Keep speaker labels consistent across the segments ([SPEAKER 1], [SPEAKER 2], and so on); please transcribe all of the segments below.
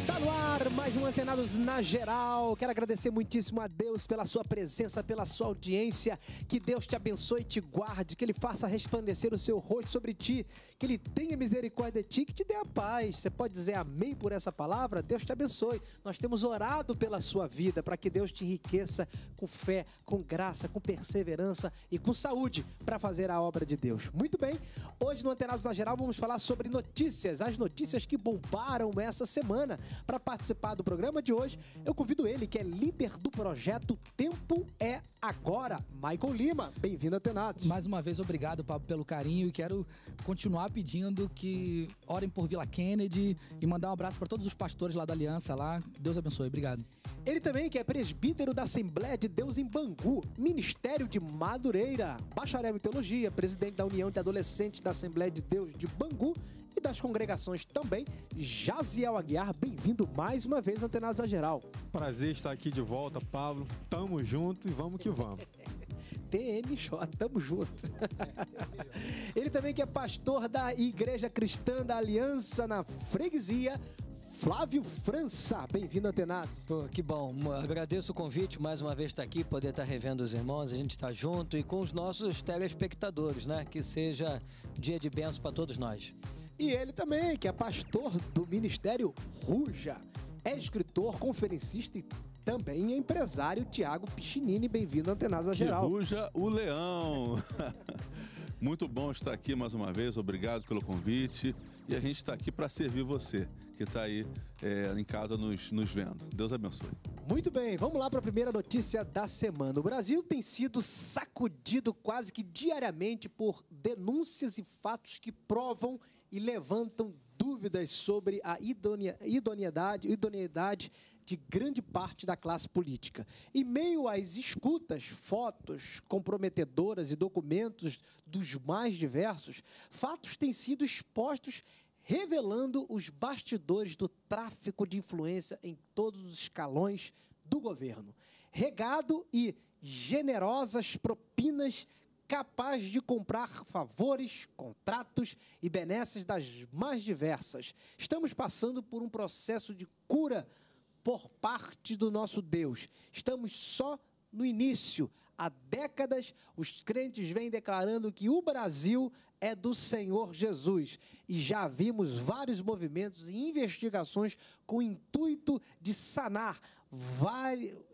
[SPEAKER 1] Está no ar mais um Antenados na Geral. Quero agradecer muitíssimo a Deus pela sua presença, pela sua audiência. Que Deus te abençoe e te guarde, que Ele faça resplandecer o seu rosto sobre ti, que Ele tenha misericórdia de ti, que te dê a paz. Você pode dizer amém por essa palavra? Deus te abençoe. Nós temos orado pela sua vida para que Deus te enriqueça com fé, com graça, com perseverança e com saúde para fazer a obra de Deus. Muito bem, hoje no Antenados na Geral vamos falar sobre notícias, as notícias que bombaram essa semana. Para participar do programa de hoje,
[SPEAKER 2] eu convido ele, que é líder do projeto Tempo é Agora, Michael Lima. Bem-vindo, a Tenatos. Mais uma vez, obrigado, Pablo, pelo carinho e quero continuar pedindo que orem por Vila Kennedy e mandar um abraço para todos os pastores lá da Aliança lá. Deus abençoe. Obrigado.
[SPEAKER 1] Ele também que é presbítero da Assembleia de Deus em Bangu, Ministério de Madureira, bacharel em Teologia, presidente da União de Adolescentes da Assembleia de Deus de Bangu e das congregações também, Jaziel Aguiar. Bem-vindo mais uma vez, Antenas da Geral.
[SPEAKER 3] Prazer estar aqui de volta, Pablo. Tamo junto e vamos que vamos. TMJ, tamo junto. Ele também que é pastor da Igreja Cristã
[SPEAKER 1] da Aliança na Freguesia, Flávio França. Bem-vindo, Atenas. Pô,
[SPEAKER 4] que bom. Agradeço o convite mais uma vez estar aqui, poder estar revendo os irmãos, a gente está junto e com os nossos telespectadores, né? Que seja dia de benção para todos nós. E ele também, que é pastor do Ministério Ruja, é escritor, conferencista
[SPEAKER 1] e também é empresário Tiago Pichinini. Bem-vindo à Antenasa Geral. Que
[SPEAKER 5] ruja o leão! Muito bom estar aqui mais uma vez, obrigado pelo convite e a gente está aqui para servir você que está aí é, em casa nos, nos vendo. Deus abençoe.
[SPEAKER 1] Muito bem, vamos lá para a primeira notícia da semana. O Brasil tem sido sacudido quase que diariamente por denúncias e fatos que provam e levantam dúvidas sobre a idoneidade, idoneidade de grande parte da classe política. Em meio às escutas, fotos comprometedoras e documentos dos mais diversos, fatos têm sido expostos revelando os bastidores do tráfico de influência em todos os escalões do governo, regado e generosas propinas capaz de comprar favores, contratos e benesses das mais diversas. Estamos passando por um processo de cura por parte do nosso Deus. Estamos só no início. Há décadas, os crentes vêm declarando que o Brasil é do Senhor Jesus. E já vimos vários movimentos e investigações com o intuito de sanar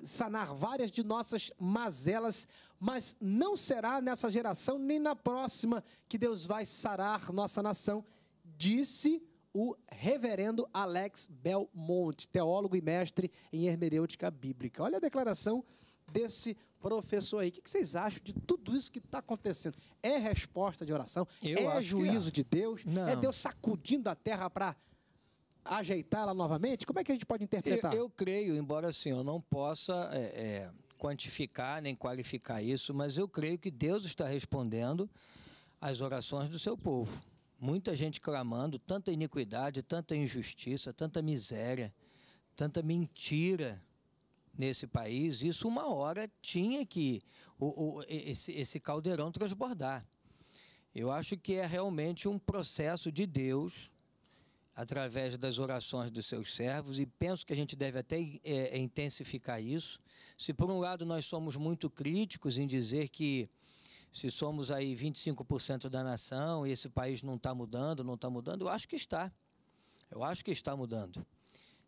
[SPEAKER 1] sanar várias de nossas mazelas, mas não será nessa geração nem na próxima que Deus vai sarar nossa nação, disse o reverendo Alex Belmonte, teólogo e mestre em hermenêutica bíblica. Olha a declaração desse professor aí. O que vocês acham de tudo isso que está acontecendo? É resposta de oração? Eu é juízo é. de Deus? É não. É Deus sacudindo a terra para ajeitá-la novamente? Como é que a gente pode interpretar? Eu, eu
[SPEAKER 4] creio, embora assim, eu não possa é, é, quantificar nem qualificar isso, mas eu creio que Deus está respondendo às orações do seu povo. Muita gente clamando, tanta iniquidade, tanta injustiça, tanta miséria, tanta mentira nesse país. Isso uma hora tinha que o, o, esse, esse caldeirão transbordar. Eu acho que é realmente um processo de Deus através das orações dos seus servos, e penso que a gente deve até é, é, intensificar isso. Se por um lado nós somos muito críticos em dizer que se somos aí 25% da nação e esse país não está mudando, não está mudando, eu acho que está. Eu acho que está mudando.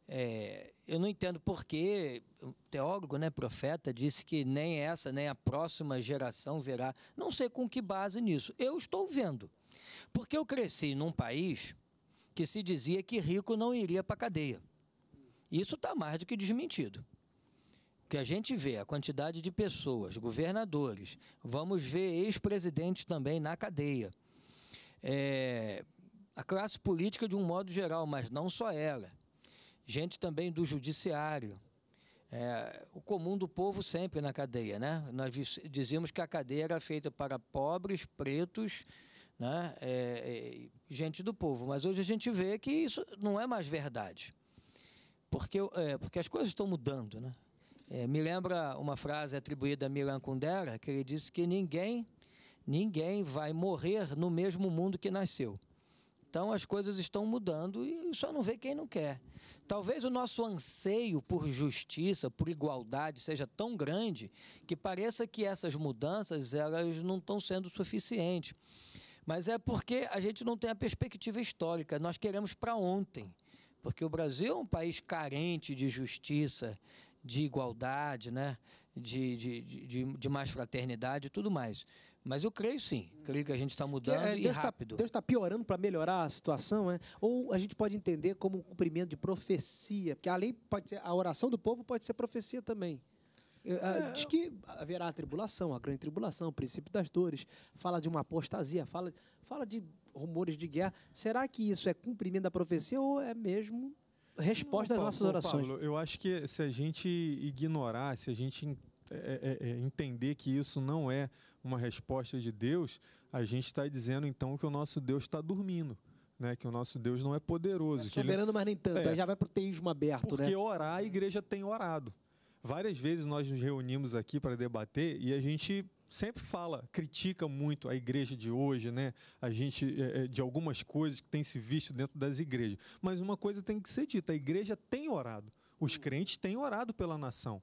[SPEAKER 4] É, eu não entendo porque o teólogo, né, profeta, disse que nem essa, nem a próxima geração verá. Não sei com que base nisso. Eu estou vendo. Porque eu cresci num país que se dizia que rico não iria para a cadeia. Isso está mais do que desmentido. O Que a gente vê a quantidade de pessoas, governadores, vamos ver ex-presidentes também na cadeia. É, a classe política de um modo geral, mas não só ela. Gente também do judiciário. É, o comum do povo sempre na cadeia, né? Nós dizíamos que a cadeia era feita para pobres, pretos, né? É, é, gente do povo. Mas hoje a gente vê que isso não é mais verdade, porque, é, porque as coisas estão mudando. Né? É, me lembra uma frase atribuída a Milan Kundera, que ele disse que ninguém, ninguém vai morrer no mesmo mundo que nasceu. Então as coisas estão mudando e só não vê quem não quer. Talvez o nosso anseio por justiça, por igualdade seja tão grande que pareça que essas mudanças elas não estão sendo suficientes. Mas é porque a gente não tem a perspectiva histórica, nós queremos para ontem. Porque o Brasil é um país carente de justiça, de igualdade, né? de, de, de, de mais fraternidade e tudo mais. Mas eu creio sim, creio que a gente está é, mudando é, e rápido. Tá, Deus
[SPEAKER 1] está piorando para melhorar a situação, né? ou a gente pode entender como um cumprimento de profecia, porque além pode ser a oração do povo pode ser profecia também. Ah, é. Diz que haverá a tribulação, a grande tribulação, o princípio das dores, fala de uma apostasia, fala, fala de rumores de guerra. Será que isso é cumprimento da profecia ou é mesmo resposta não, Paulo, às nossas orações?
[SPEAKER 3] Paulo, eu acho que se a gente ignorar, se a gente é, é, é, entender que isso não é uma resposta de Deus, a gente está dizendo então que o nosso Deus está dormindo. Né, que o nosso Deus não é poderoso. É soberano, ele... mas nem tanto. É, já vai para o teísmo aberto. Porque né? orar, a igreja tem orado. Várias vezes nós nos reunimos aqui para debater e a gente sempre fala, critica muito a igreja de hoje, né? A gente é, é, de algumas coisas que tem se visto dentro das igrejas. Mas uma coisa tem que ser dita: a igreja tem orado, os hum. crentes têm orado pela nação.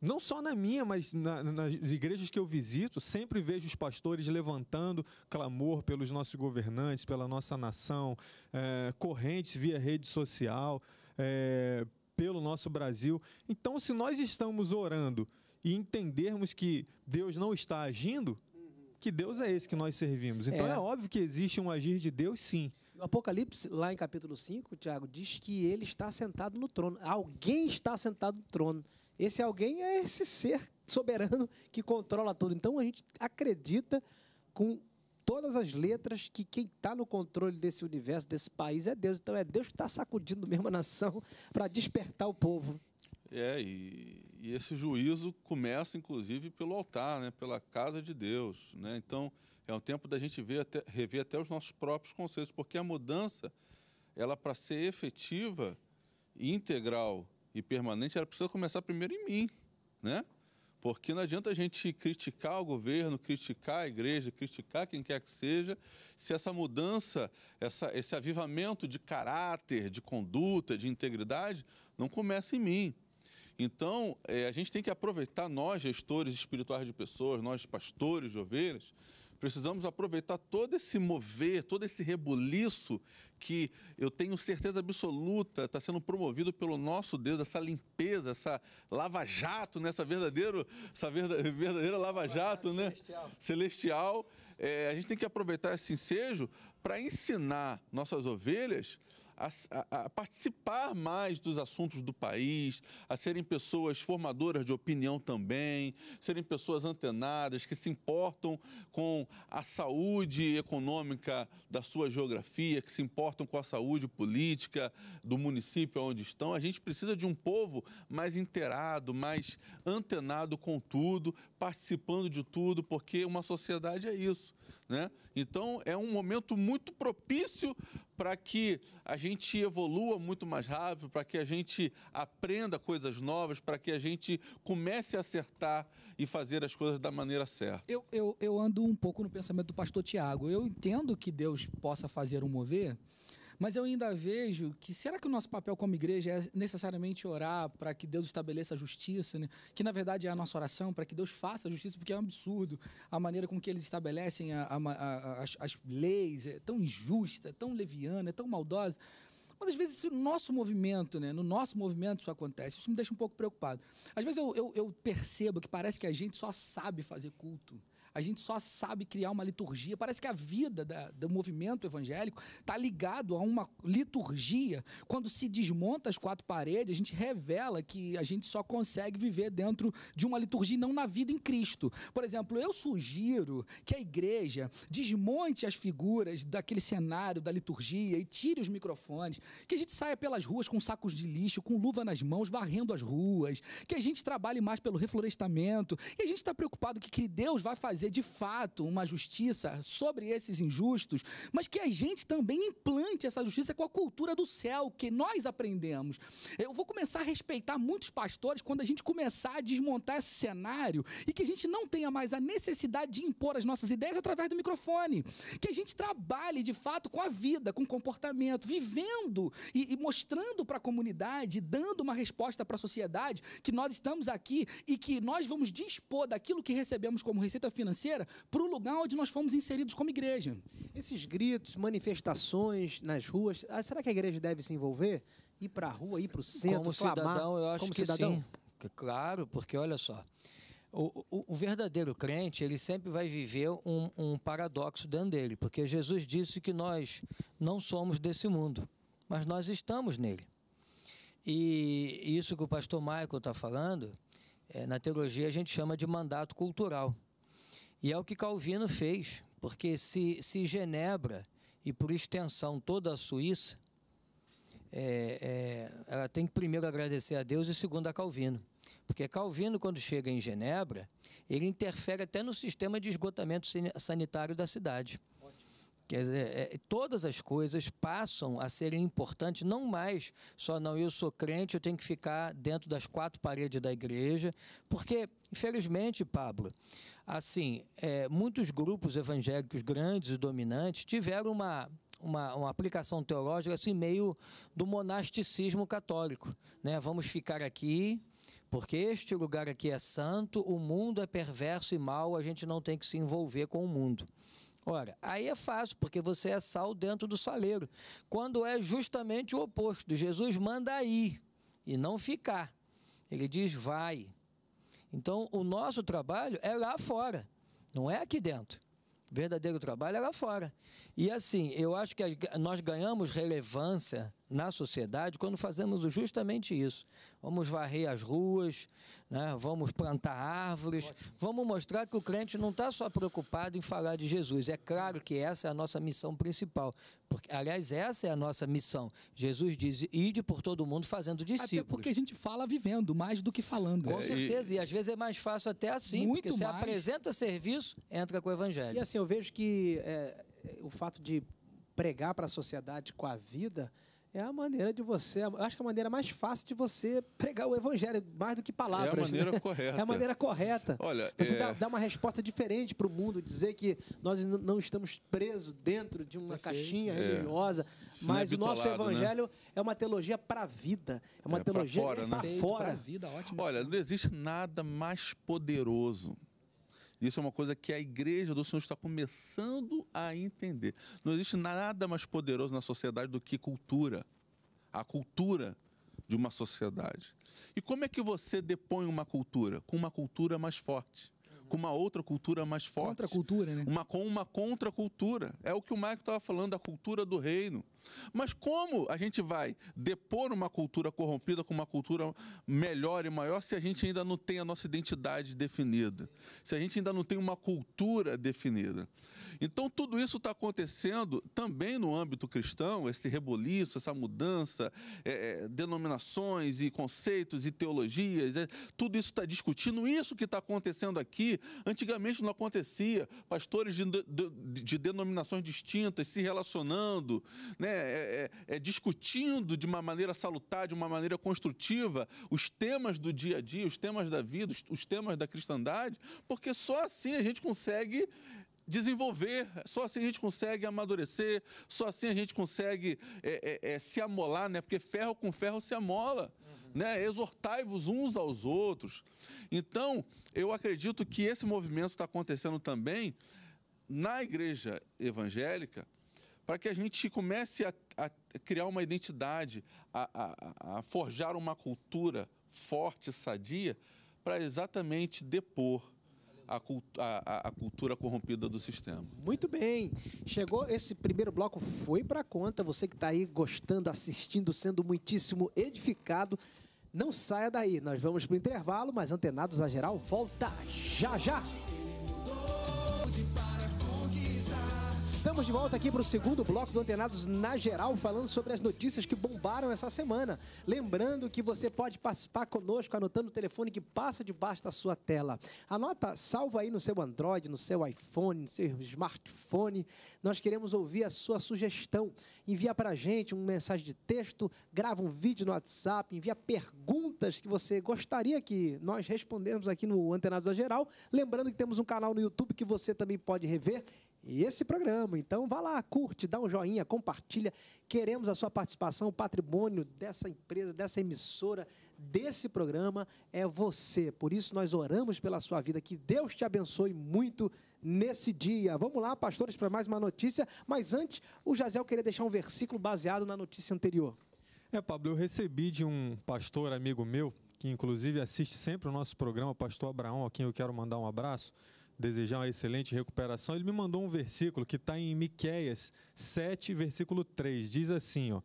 [SPEAKER 3] Não só na minha, mas na, nas igrejas que eu visito, sempre vejo os pastores levantando clamor pelos nossos governantes, pela nossa nação, é, correntes via rede social, é, pelo nosso Brasil. Então, se nós estamos orando e entendermos que Deus não está agindo, que Deus é esse que nós servimos. Então é, é óbvio que existe um agir de Deus, sim. O Apocalipse,
[SPEAKER 1] lá em capítulo 5, Tiago, diz que ele está sentado no trono. Alguém está sentado no trono. Esse alguém é esse ser soberano que controla tudo. Então a gente acredita com todas as letras que quem está no controle desse universo, desse país, é Deus. Então é Deus que está sacudindo mesmo a nação para despertar o povo.
[SPEAKER 5] É, e, e, esse juízo começa, inclusive, pelo altar, né? pela casa de Deus. Né? Então, é um tempo da gente ver até, rever até os nossos próprios conceitos, porque a mudança, ela para ser efetiva, integral e permanente, ela precisa começar primeiro em mim. Né? Porque não adianta a gente criticar o governo, criticar a igreja, criticar quem quer que seja, se essa mudança, essa, esse avivamento de caráter, de conduta, de integridade, não começa em mim. Então, é, a gente tem que aproveitar, nós, gestores espirituais de pessoas, nós, pastores de ovelhas, Precisamos aproveitar todo esse mover, todo esse rebuliço que eu tenho certeza absoluta está sendo promovido pelo nosso Deus, essa limpeza, essa lava-jato, né? essa, verdadeiro, essa verdadeira lava-jato né? celestial. celestial. É, a gente tem que aproveitar esse ensejo para ensinar nossas ovelhas a, a, participar mais dos assuntos do país, a serem pessoas formadoras de opinião também, serem pessoas antenadas que se importam com a saúde econômica da sua geografia, que se importam com a saúde política do município onde estão. A gente precisa de um povo mais inteirado, mais antenado com tudo, participando de tudo, porque uma sociedade é isso. Né? Então, é um momento muito propício para que a gente evolua muito mais rápido, para que a gente aprenda coisas novas, para que a gente comece a acertar e fazer as coisas da maneira certa.
[SPEAKER 2] Eu, eu, eu ando um pouco no pensamento do pastor Tiago. Eu entendo que Deus possa fazer um mover mas eu ainda vejo que será que o nosso papel como igreja é necessariamente orar para que Deus estabeleça a justiça, né? que na verdade é a nossa oração para que Deus faça a justiça, porque é um absurdo a maneira com que eles estabelecem a, a, a, as, as leis, é tão injusta, é tão leviana, é tão maldosa. Mas às vezes no nosso movimento, né? No nosso movimento isso acontece. Isso me deixa um pouco preocupado. Às vezes eu, eu, eu percebo que parece que a gente só sabe fazer culto a gente só sabe criar uma liturgia. Parece que a vida da, do movimento evangélico está ligado a uma liturgia. Quando se desmonta as quatro paredes, a gente revela que a gente só consegue viver dentro de uma liturgia e não na vida em Cristo. Por exemplo, eu sugiro que a igreja desmonte as figuras daquele cenário da liturgia e tire os microfones, que a gente saia pelas ruas com sacos de lixo, com luva nas mãos, varrendo as ruas, que a gente trabalhe mais pelo reflorestamento, e a gente está preocupado o que Deus vai fazer fazer de fato uma justiça sobre esses injustos, mas que a gente também implante essa justiça com a cultura do céu que nós aprendemos. Eu vou começar a respeitar muitos pastores quando a gente começar a desmontar esse cenário e que a gente não tenha mais a necessidade de impor as nossas ideias através do microfone. Que a gente trabalhe de fato com a vida, com o comportamento, vivendo e, e mostrando para a comunidade, dando uma resposta para a sociedade que nós estamos aqui e que nós vamos dispor daquilo que recebemos como receita financeira financeira para o lugar onde nós fomos inseridos como igreja. Esses gritos, manifestações nas ruas, ah,
[SPEAKER 1] será que a igreja deve se envolver? Ir para a rua, ir para o centro, como clamar, cidadão, eu acho como que cidadão? sim.
[SPEAKER 4] Claro, porque olha só, o, o, o, verdadeiro crente, ele sempre vai viver um, um, paradoxo dentro dele, porque Jesus disse que nós não somos desse mundo, mas nós estamos nele. E isso que o pastor Michael está falando, é, na teologia a gente chama de mandato cultural. E é o que Calvino fez, porque se, se Genebra, e por extensão toda a Suíça, é, é, ela tem que primeiro agradecer a Deus e segundo a Calvino. Porque Calvino, quando chega em Genebra, ele interfere até no sistema de esgotamento sanitário da cidade. Quer dizer, é, é, todas as coisas passam a serem importantes, não mais só não eu sou crente, eu tenho que ficar dentro das quatro paredes da igreja, porque, infelizmente, Pablo, assim, é, muitos grupos evangélicos grandes e dominantes tiveram uma uma, uma, aplicação teológica assim meio do monasticismo católico, né? Vamos ficar aqui porque este lugar aqui é santo, o mundo é perverso e mal a gente não tem que se envolver com o mundo. Ora, aí é fácil, porque você é sal dentro do saleiro, quando é justamente o oposto. Jesus manda ir e não ficar. Ele diz vai. Então, o nosso trabalho é lá fora, não é aqui dentro. O verdadeiro trabalho é lá fora. E assim, eu acho que nós ganhamos relevância na sociedade quando fazemos justamente isso. Vamos varrer as ruas, né? vamos plantar árvores, vamos mostrar que o crente não está só preocupado em falar de Jesus. É claro que essa é a nossa missão principal. Porque, aliás, essa é a nossa missão. Jesus diz: ide por todo mundo fazendo discípulos. Até porque a gente fala vivendo mais do que falando. Com é, certeza, e, e às vezes é mais fácil até assim, Muito porque você mais. apresenta serviço, entra com o evangelho.
[SPEAKER 1] E assim, eu vejo que é, é o fato de pregar para a sociedade com a vida é a maneira de você, acho que é a maneira mais fácil de você pregar o evangelho, mais do que palavras. É a maneira né? correta. É a maneira correta. Olha, você é... dá, dá, uma resposta diferente para o mundo, dizer que nós não estamos presos dentro de uma Perfeito. caixinha é. religiosa, mas é o nosso né? evangelho né? é uma teologia para a vida, é uma é, teologia para fora. Né? fora. Pra vida, ótimo.
[SPEAKER 5] Olha, não existe nada mais poderoso isso é uma coisa que a igreja do Senhor está começando a entender. Não existe nada mais poderoso na sociedade do que cultura. A cultura de uma sociedade. E como é que você depõe uma cultura? Com uma cultura mais forte com uma outra cultura mais forte. cultura, né? Uma, com uma contracultura. É o que o Marco estava falando, a cultura do reino. Mas como a gente vai depor uma cultura corrompida com uma cultura melhor e maior se a gente ainda não tem a nossa identidade definida? Se a gente ainda não tem uma cultura definida? Então, tudo isso está acontecendo também no âmbito cristão, esse reboliço, essa mudança, é, é denominações e conceitos e teologias, é, tudo isso está discutindo. Isso que está acontecendo aqui antigamente não acontecia. Pastores de, de, de denominações distintas se relacionando, né, é, é, é, discutindo de uma maneira salutar, de uma maneira construtiva, os temas do dia a dia, os temas da vida, os, os temas da cristandade, porque só assim a gente consegue desenvolver, só assim a gente consegue amadurecer, só assim a gente consegue é, é, é, se amolar, né? Porque ferro com ferro se amola, uhum. né? Exortai-vos uns aos outros. Então, eu acredito que esse movimento está acontecendo também na igreja evangélica, para que a gente comece a, a criar uma identidade, a, a, a forjar uma cultura forte, sadia, para exatamente depor a, a, a, cultura corrompida do sistema.
[SPEAKER 1] Muito bem. Chegou esse primeiro bloco, foi para conta. Você que está aí gostando, assistindo, sendo muitíssimo edificado, não saia daí. Nós vamos para o intervalo, mas antenados na geral, volta já já. Estamos de volta aqui para o segundo bloco do Antenados na Geral, falando sobre as notícias que bombaram essa semana. Lembrando que você pode participar conosco anotando o telefone que passa debaixo da sua tela. Anota, salva aí no seu Android, no seu iPhone, no seu smartphone. Nós queremos ouvir a sua sugestão. Envia para a gente uma mensagem de texto, grava um vídeo no WhatsApp, envia perguntas que você gostaria que nós respondêssemos aqui no Antenados na Geral. Lembrando que temos um canal no YouTube que você também pode rever esse programa. Então vá lá, curte, dá um joinha, compartilha. Queremos a sua participação, o patrimônio dessa empresa, dessa emissora, desse programa é você. Por isso nós oramos pela sua vida. Que Deus te abençoe muito nesse dia. Vamos lá, pastores, para mais uma notícia. Mas antes, o Jazel queria deixar um versículo baseado na notícia
[SPEAKER 3] anterior. É, Pablo, eu recebi de um pastor amigo meu, que inclusive assiste sempre o nosso programa, o pastor Abraão, a quem eu quero mandar um abraço desejar uma excelente recuperação, ele me mandou um versículo que está em Miqueias 7, versículo 3. Diz assim: ó,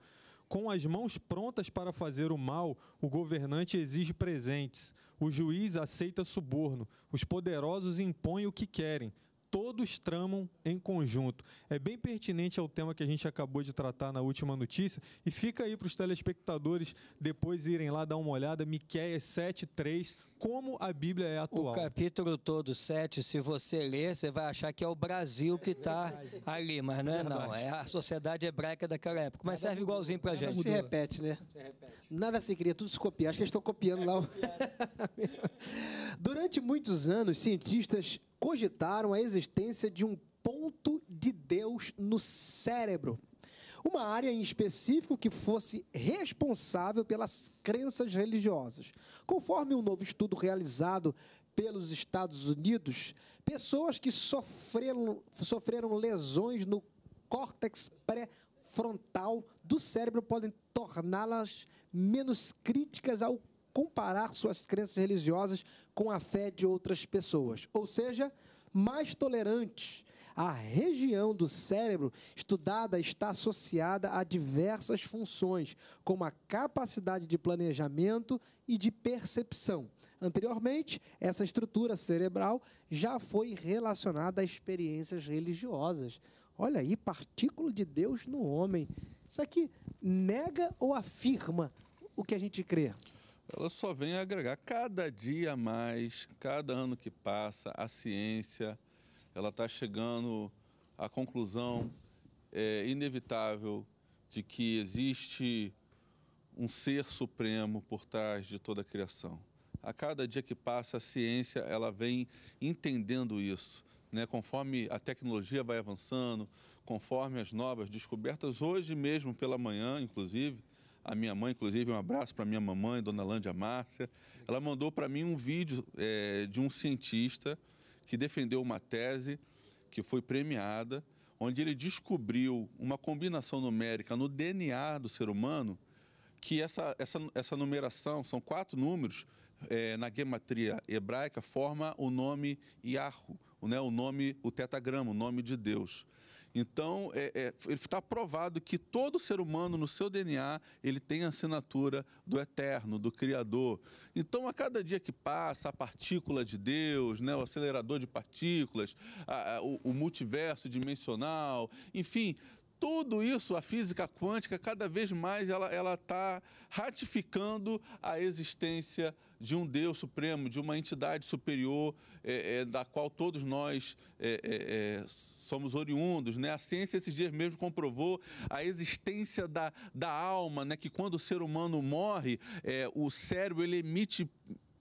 [SPEAKER 3] Com as mãos prontas para fazer o mal, o governante exige presentes, o juiz aceita suborno, os poderosos impõem o que querem, todos tramam em conjunto. É bem pertinente ao tema que a gente acabou de tratar na última notícia e fica aí para os telespectadores depois irem lá dar uma olhada, Miqueias 7:3, como a Bíblia é atual. O capítulo todo 7, se você ler, você vai achar que é o
[SPEAKER 4] Brasil que está é ali, mas não é não, é a sociedade hebraica daquela época, mas serve igualzinho para a gente. Se repete, né? Nada se cria, tudo se copia. Acho que eles estão copiando lá.
[SPEAKER 1] Durante muitos anos, cientistas cogitaram a existência de um ponto de Deus no cérebro. Uma área em específico que fosse responsável pelas crenças religiosas. Conforme um novo estudo realizado pelos Estados Unidos, pessoas que sofreram, sofreram lesões no córtex pré-frontal do cérebro podem torná-las menos críticas ao comparar suas crenças religiosas com a fé de outras pessoas, ou seja, mais tolerantes. A região do cérebro estudada está associada a diversas funções, como a capacidade de planejamento e de percepção. Anteriormente, essa estrutura cerebral já foi relacionada a experiências religiosas. Olha aí, partícula de Deus no homem. Isso aqui nega ou afirma o que a gente crê?
[SPEAKER 5] ela só vem agregar cada dia mais, cada ano que passa, a ciência, ela está chegando à conclusão é, inevitável de que existe um ser supremo por trás de toda a criação. A cada dia que passa, a ciência ela vem entendendo isso. Né? Conforme a tecnologia vai avançando, conforme as novas descobertas, hoje mesmo pela manhã, inclusive, a minha mãe, inclusive um abraço para minha mamãe, Dona Lândia Márcia. Ela mandou para mim um vídeo é, de um cientista que defendeu uma tese que foi premiada, onde ele descobriu uma combinação numérica no DNA do ser humano que essa, essa, essa numeração, são quatro números, é, na gematria hebraica, forma o nome Yahu, né, o nome, o tetagrama, o nome de Deus. Então, é, é, ele está provado que todo ser humano, no seu DNA, ele tem a assinatura do Eterno, do Criador. Então, a cada dia que passa, a partícula de Deus, né, o acelerador de partículas, a, a, o, o multiverso dimensional, enfim, tudo isso, a física quântica, cada vez mais ela está ratificando a existência de um Deus supremo, de uma entidade superior, é, é, da qual todos nós é, é, é, somos oriundos. Né? A ciência esses dias mesmo comprovou a existência da, da alma, né? que quando o ser humano morre, é, o cérebro ele emite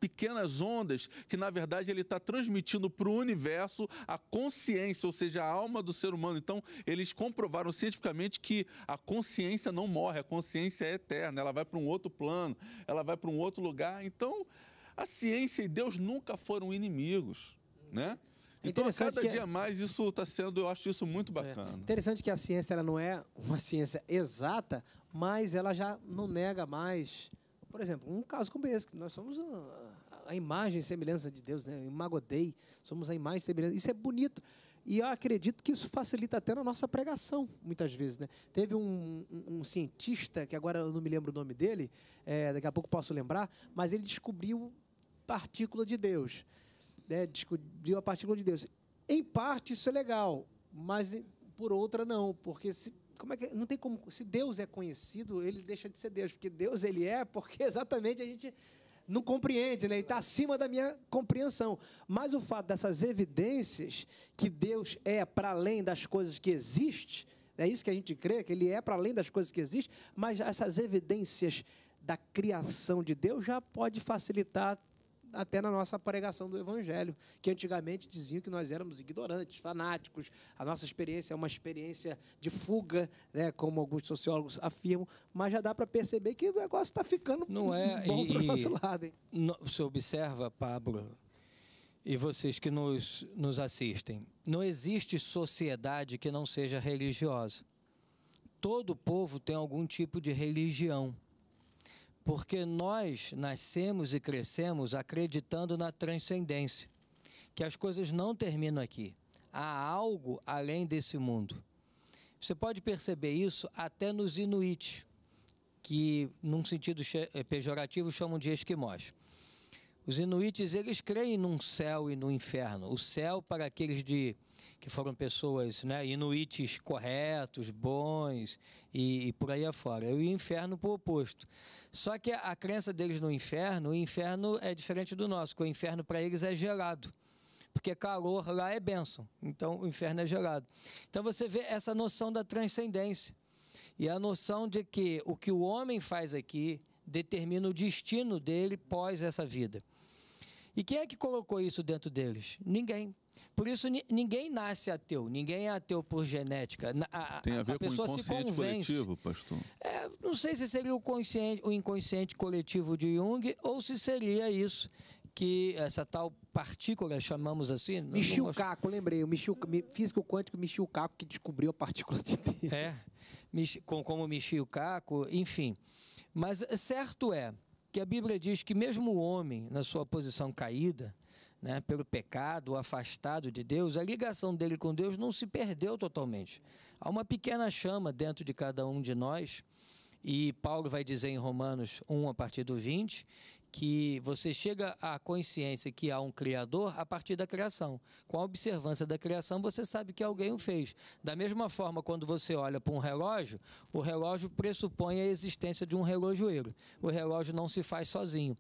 [SPEAKER 5] pequenas ondas que, na verdade, ele está transmitindo para o universo a consciência, ou seja, a alma do ser humano. Então, eles comprovaram cientificamente que a consciência não morre, a consciência é eterna, ela vai para um outro plano, ela vai para um outro lugar. Então, a ciência e Deus nunca foram inimigos, né? Hum. Então, cada dia mais isso está sendo, eu acho isso muito é. bacana. É.
[SPEAKER 1] Interessante que a ciência ela não é uma ciência exata, mas ela já não nega mais por exemplo, um caso como esse, que nós somos a, a imagem e semelhança de Deus, né? Imagodei, somos a imagem e semelhança. Isso é bonito. E eu acredito que isso facilita até na nossa pregação, muitas vezes. Né? Teve um, um, um cientista, que agora eu não me lembro o nome dele, é, daqui a pouco posso lembrar, mas ele descobriu partícula de Deus. Né? Descobriu a partícula de Deus. Em parte isso é legal, mas por outra não, porque se como é que é? não tem como se Deus é conhecido ele deixa de ser Deus porque Deus ele é porque exatamente a gente não compreende né ele está acima da minha compreensão mas o fato dessas evidências que Deus é para além das coisas que existem é isso que a gente crê que ele é para além das coisas que existem mas essas evidências da criação de Deus já pode facilitar até na nossa pregação do Evangelho, que antigamente diziam que nós éramos ignorantes, fanáticos, a nossa experiência é uma experiência de fuga, né, como alguns sociólogos afirmam, mas já dá para perceber que o negócio está ficando Não é, bom para o nosso
[SPEAKER 4] lado. Hein? Você observa, Pablo, e vocês que nos, nos assistem, não existe sociedade que não seja religiosa. Todo povo tem algum tipo de religião. Porque nós nascemos e crescemos acreditando na transcendência, que as coisas não terminam aqui. Há algo além desse mundo. Você pode perceber isso até nos Inuit, que num sentido eh, pejorativo chamam de esquimós. Os inuites, eles creem num céu e no inferno. O céu para aqueles de que foram pessoas, né, inuites corretos, bons e, e por aí afora. E o inferno por oposto. Só que a, a crença deles no inferno, o inferno é diferente do nosso, o inferno para eles é gelado, porque calor lá é bênção, então o inferno é gelado. Então você vê essa noção da transcendência e a noção de que o que o homem faz aqui determina o destino dele pós essa vida. E quem é que colocou isso dentro deles? Ninguém. Por isso, ninguém nasce ateu, ninguém é ateu por genética. A, Tem a, ver a com pessoa o inconsciente se convence.
[SPEAKER 5] coletivo, pastor?
[SPEAKER 4] É, não sei se seria o, consciente, o inconsciente coletivo de Jung ou se seria isso que essa tal partícula, chamamos assim. Michio gosto... Kaku, lembrei, o Michio, físico quântico Michio Kaku que descobriu a partícula de Deus. É, como Michio Kaku, enfim. Mas certo é que a Bíblia diz que mesmo o homem, na sua posição caída, né, pelo pecado, afastado de Deus, a ligação dele com Deus não se perdeu totalmente. Há uma pequena chama dentro de cada um de nós, e Paulo vai dizer em Romanos 1, a partir do 20, que você chega à consciência que há um Criador a partir da criação. Com a observância da criação, você sabe que alguém o fez. Da mesma forma, quando você olha para um relógio, o relógio pressupõe a existência de um relojoeiro. O relógio não se faz sozinho.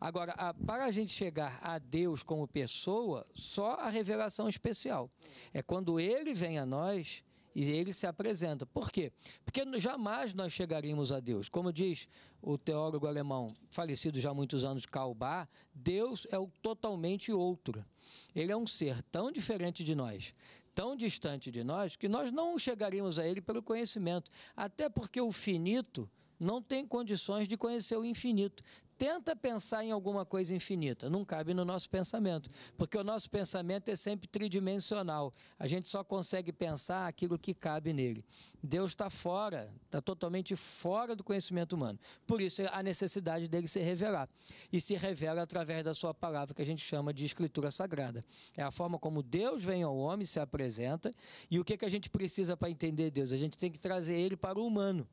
[SPEAKER 4] Agora, a, para a gente chegar a Deus como pessoa, só a revelação especial. É quando Ele vem a nós e ele se apresenta. Por quê? Porque jamais nós chegaríamos a Deus. Como diz o teólogo alemão, falecido já há muitos anos, Kalbá, Deus é o totalmente outro. Ele é um ser tão diferente de nós, tão distante de nós, que nós não chegaríamos a ele pelo conhecimento. Até porque o finito não tem condições de conhecer o infinito tenta pensar em alguma coisa infinita, não cabe no nosso pensamento, porque o nosso pensamento é sempre tridimensional. A gente só consegue pensar aquilo que cabe nele. Deus está fora, está totalmente fora do conhecimento humano. Por isso a necessidade dele se revelar. E se revela através da sua palavra, que a gente chama de escritura sagrada. É a forma como Deus vem ao homem, se apresenta. E o que, que a gente precisa para entender Deus? A gente tem que trazer ele para o humano.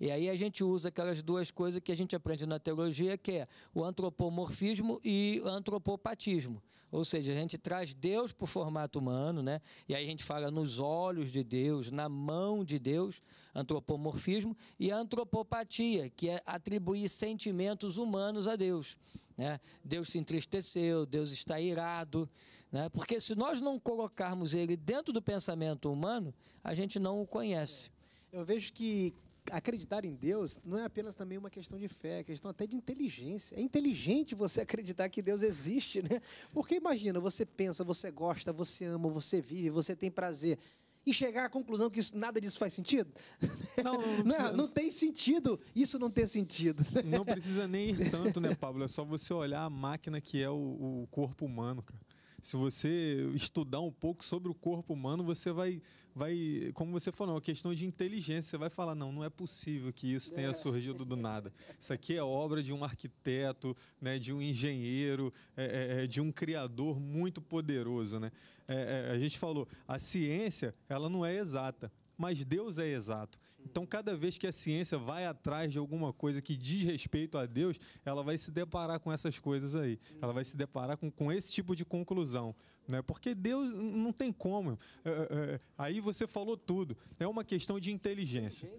[SPEAKER 4] E aí a gente usa aquelas duas coisas que a gente aprende na teologia, que é o antropomorfismo e o antropopatismo. Ou seja, a gente traz Deus para o formato humano, né? E aí a gente fala nos olhos de Deus, na mão de Deus, antropomorfismo, e antropopatia, que é atribuir sentimentos humanos a Deus. Né? Deus se entristeceu, Deus está irado. Né? Porque se nós não colocarmos ele dentro do pensamento humano, a gente não o conhece. É. Eu vejo que acreditar em
[SPEAKER 1] Deus não é apenas também uma questão de fé, é questão até de inteligência. É inteligente você acreditar que Deus existe, né? Porque imagina, você pensa, você gosta, você ama, você vive, você tem prazer. E chegar à conclusão que isso, nada disso faz sentido? Não, não, não, né? não tem sentido isso não ter sentido. Né? Não precisa nem ir tanto, né,
[SPEAKER 3] Pablo? É só você olhar a máquina que é o, o corpo humano, cara. Se você estudar um pouco sobre o corpo humano, você vai vai, como você falou, uma questão de inteligência. Você vai falar, não, não é possível que isso tenha é. surgido do nada. Isso aqui é obra de um arquiteto, né, de um engenheiro, é, é, é de um criador muito poderoso, né? É, é, a gente falou, a ciência, ela não é exata, mas Deus é exato. Então, cada vez que a ciência vai atrás de alguma coisa que diz respeito a Deus, ela vai se deparar com essas coisas aí. Ela vai se deparar com, com esse tipo de conclusão. Né? Porque Deus não tem como. É, é, é, aí você falou tudo. É uma questão de inteligência.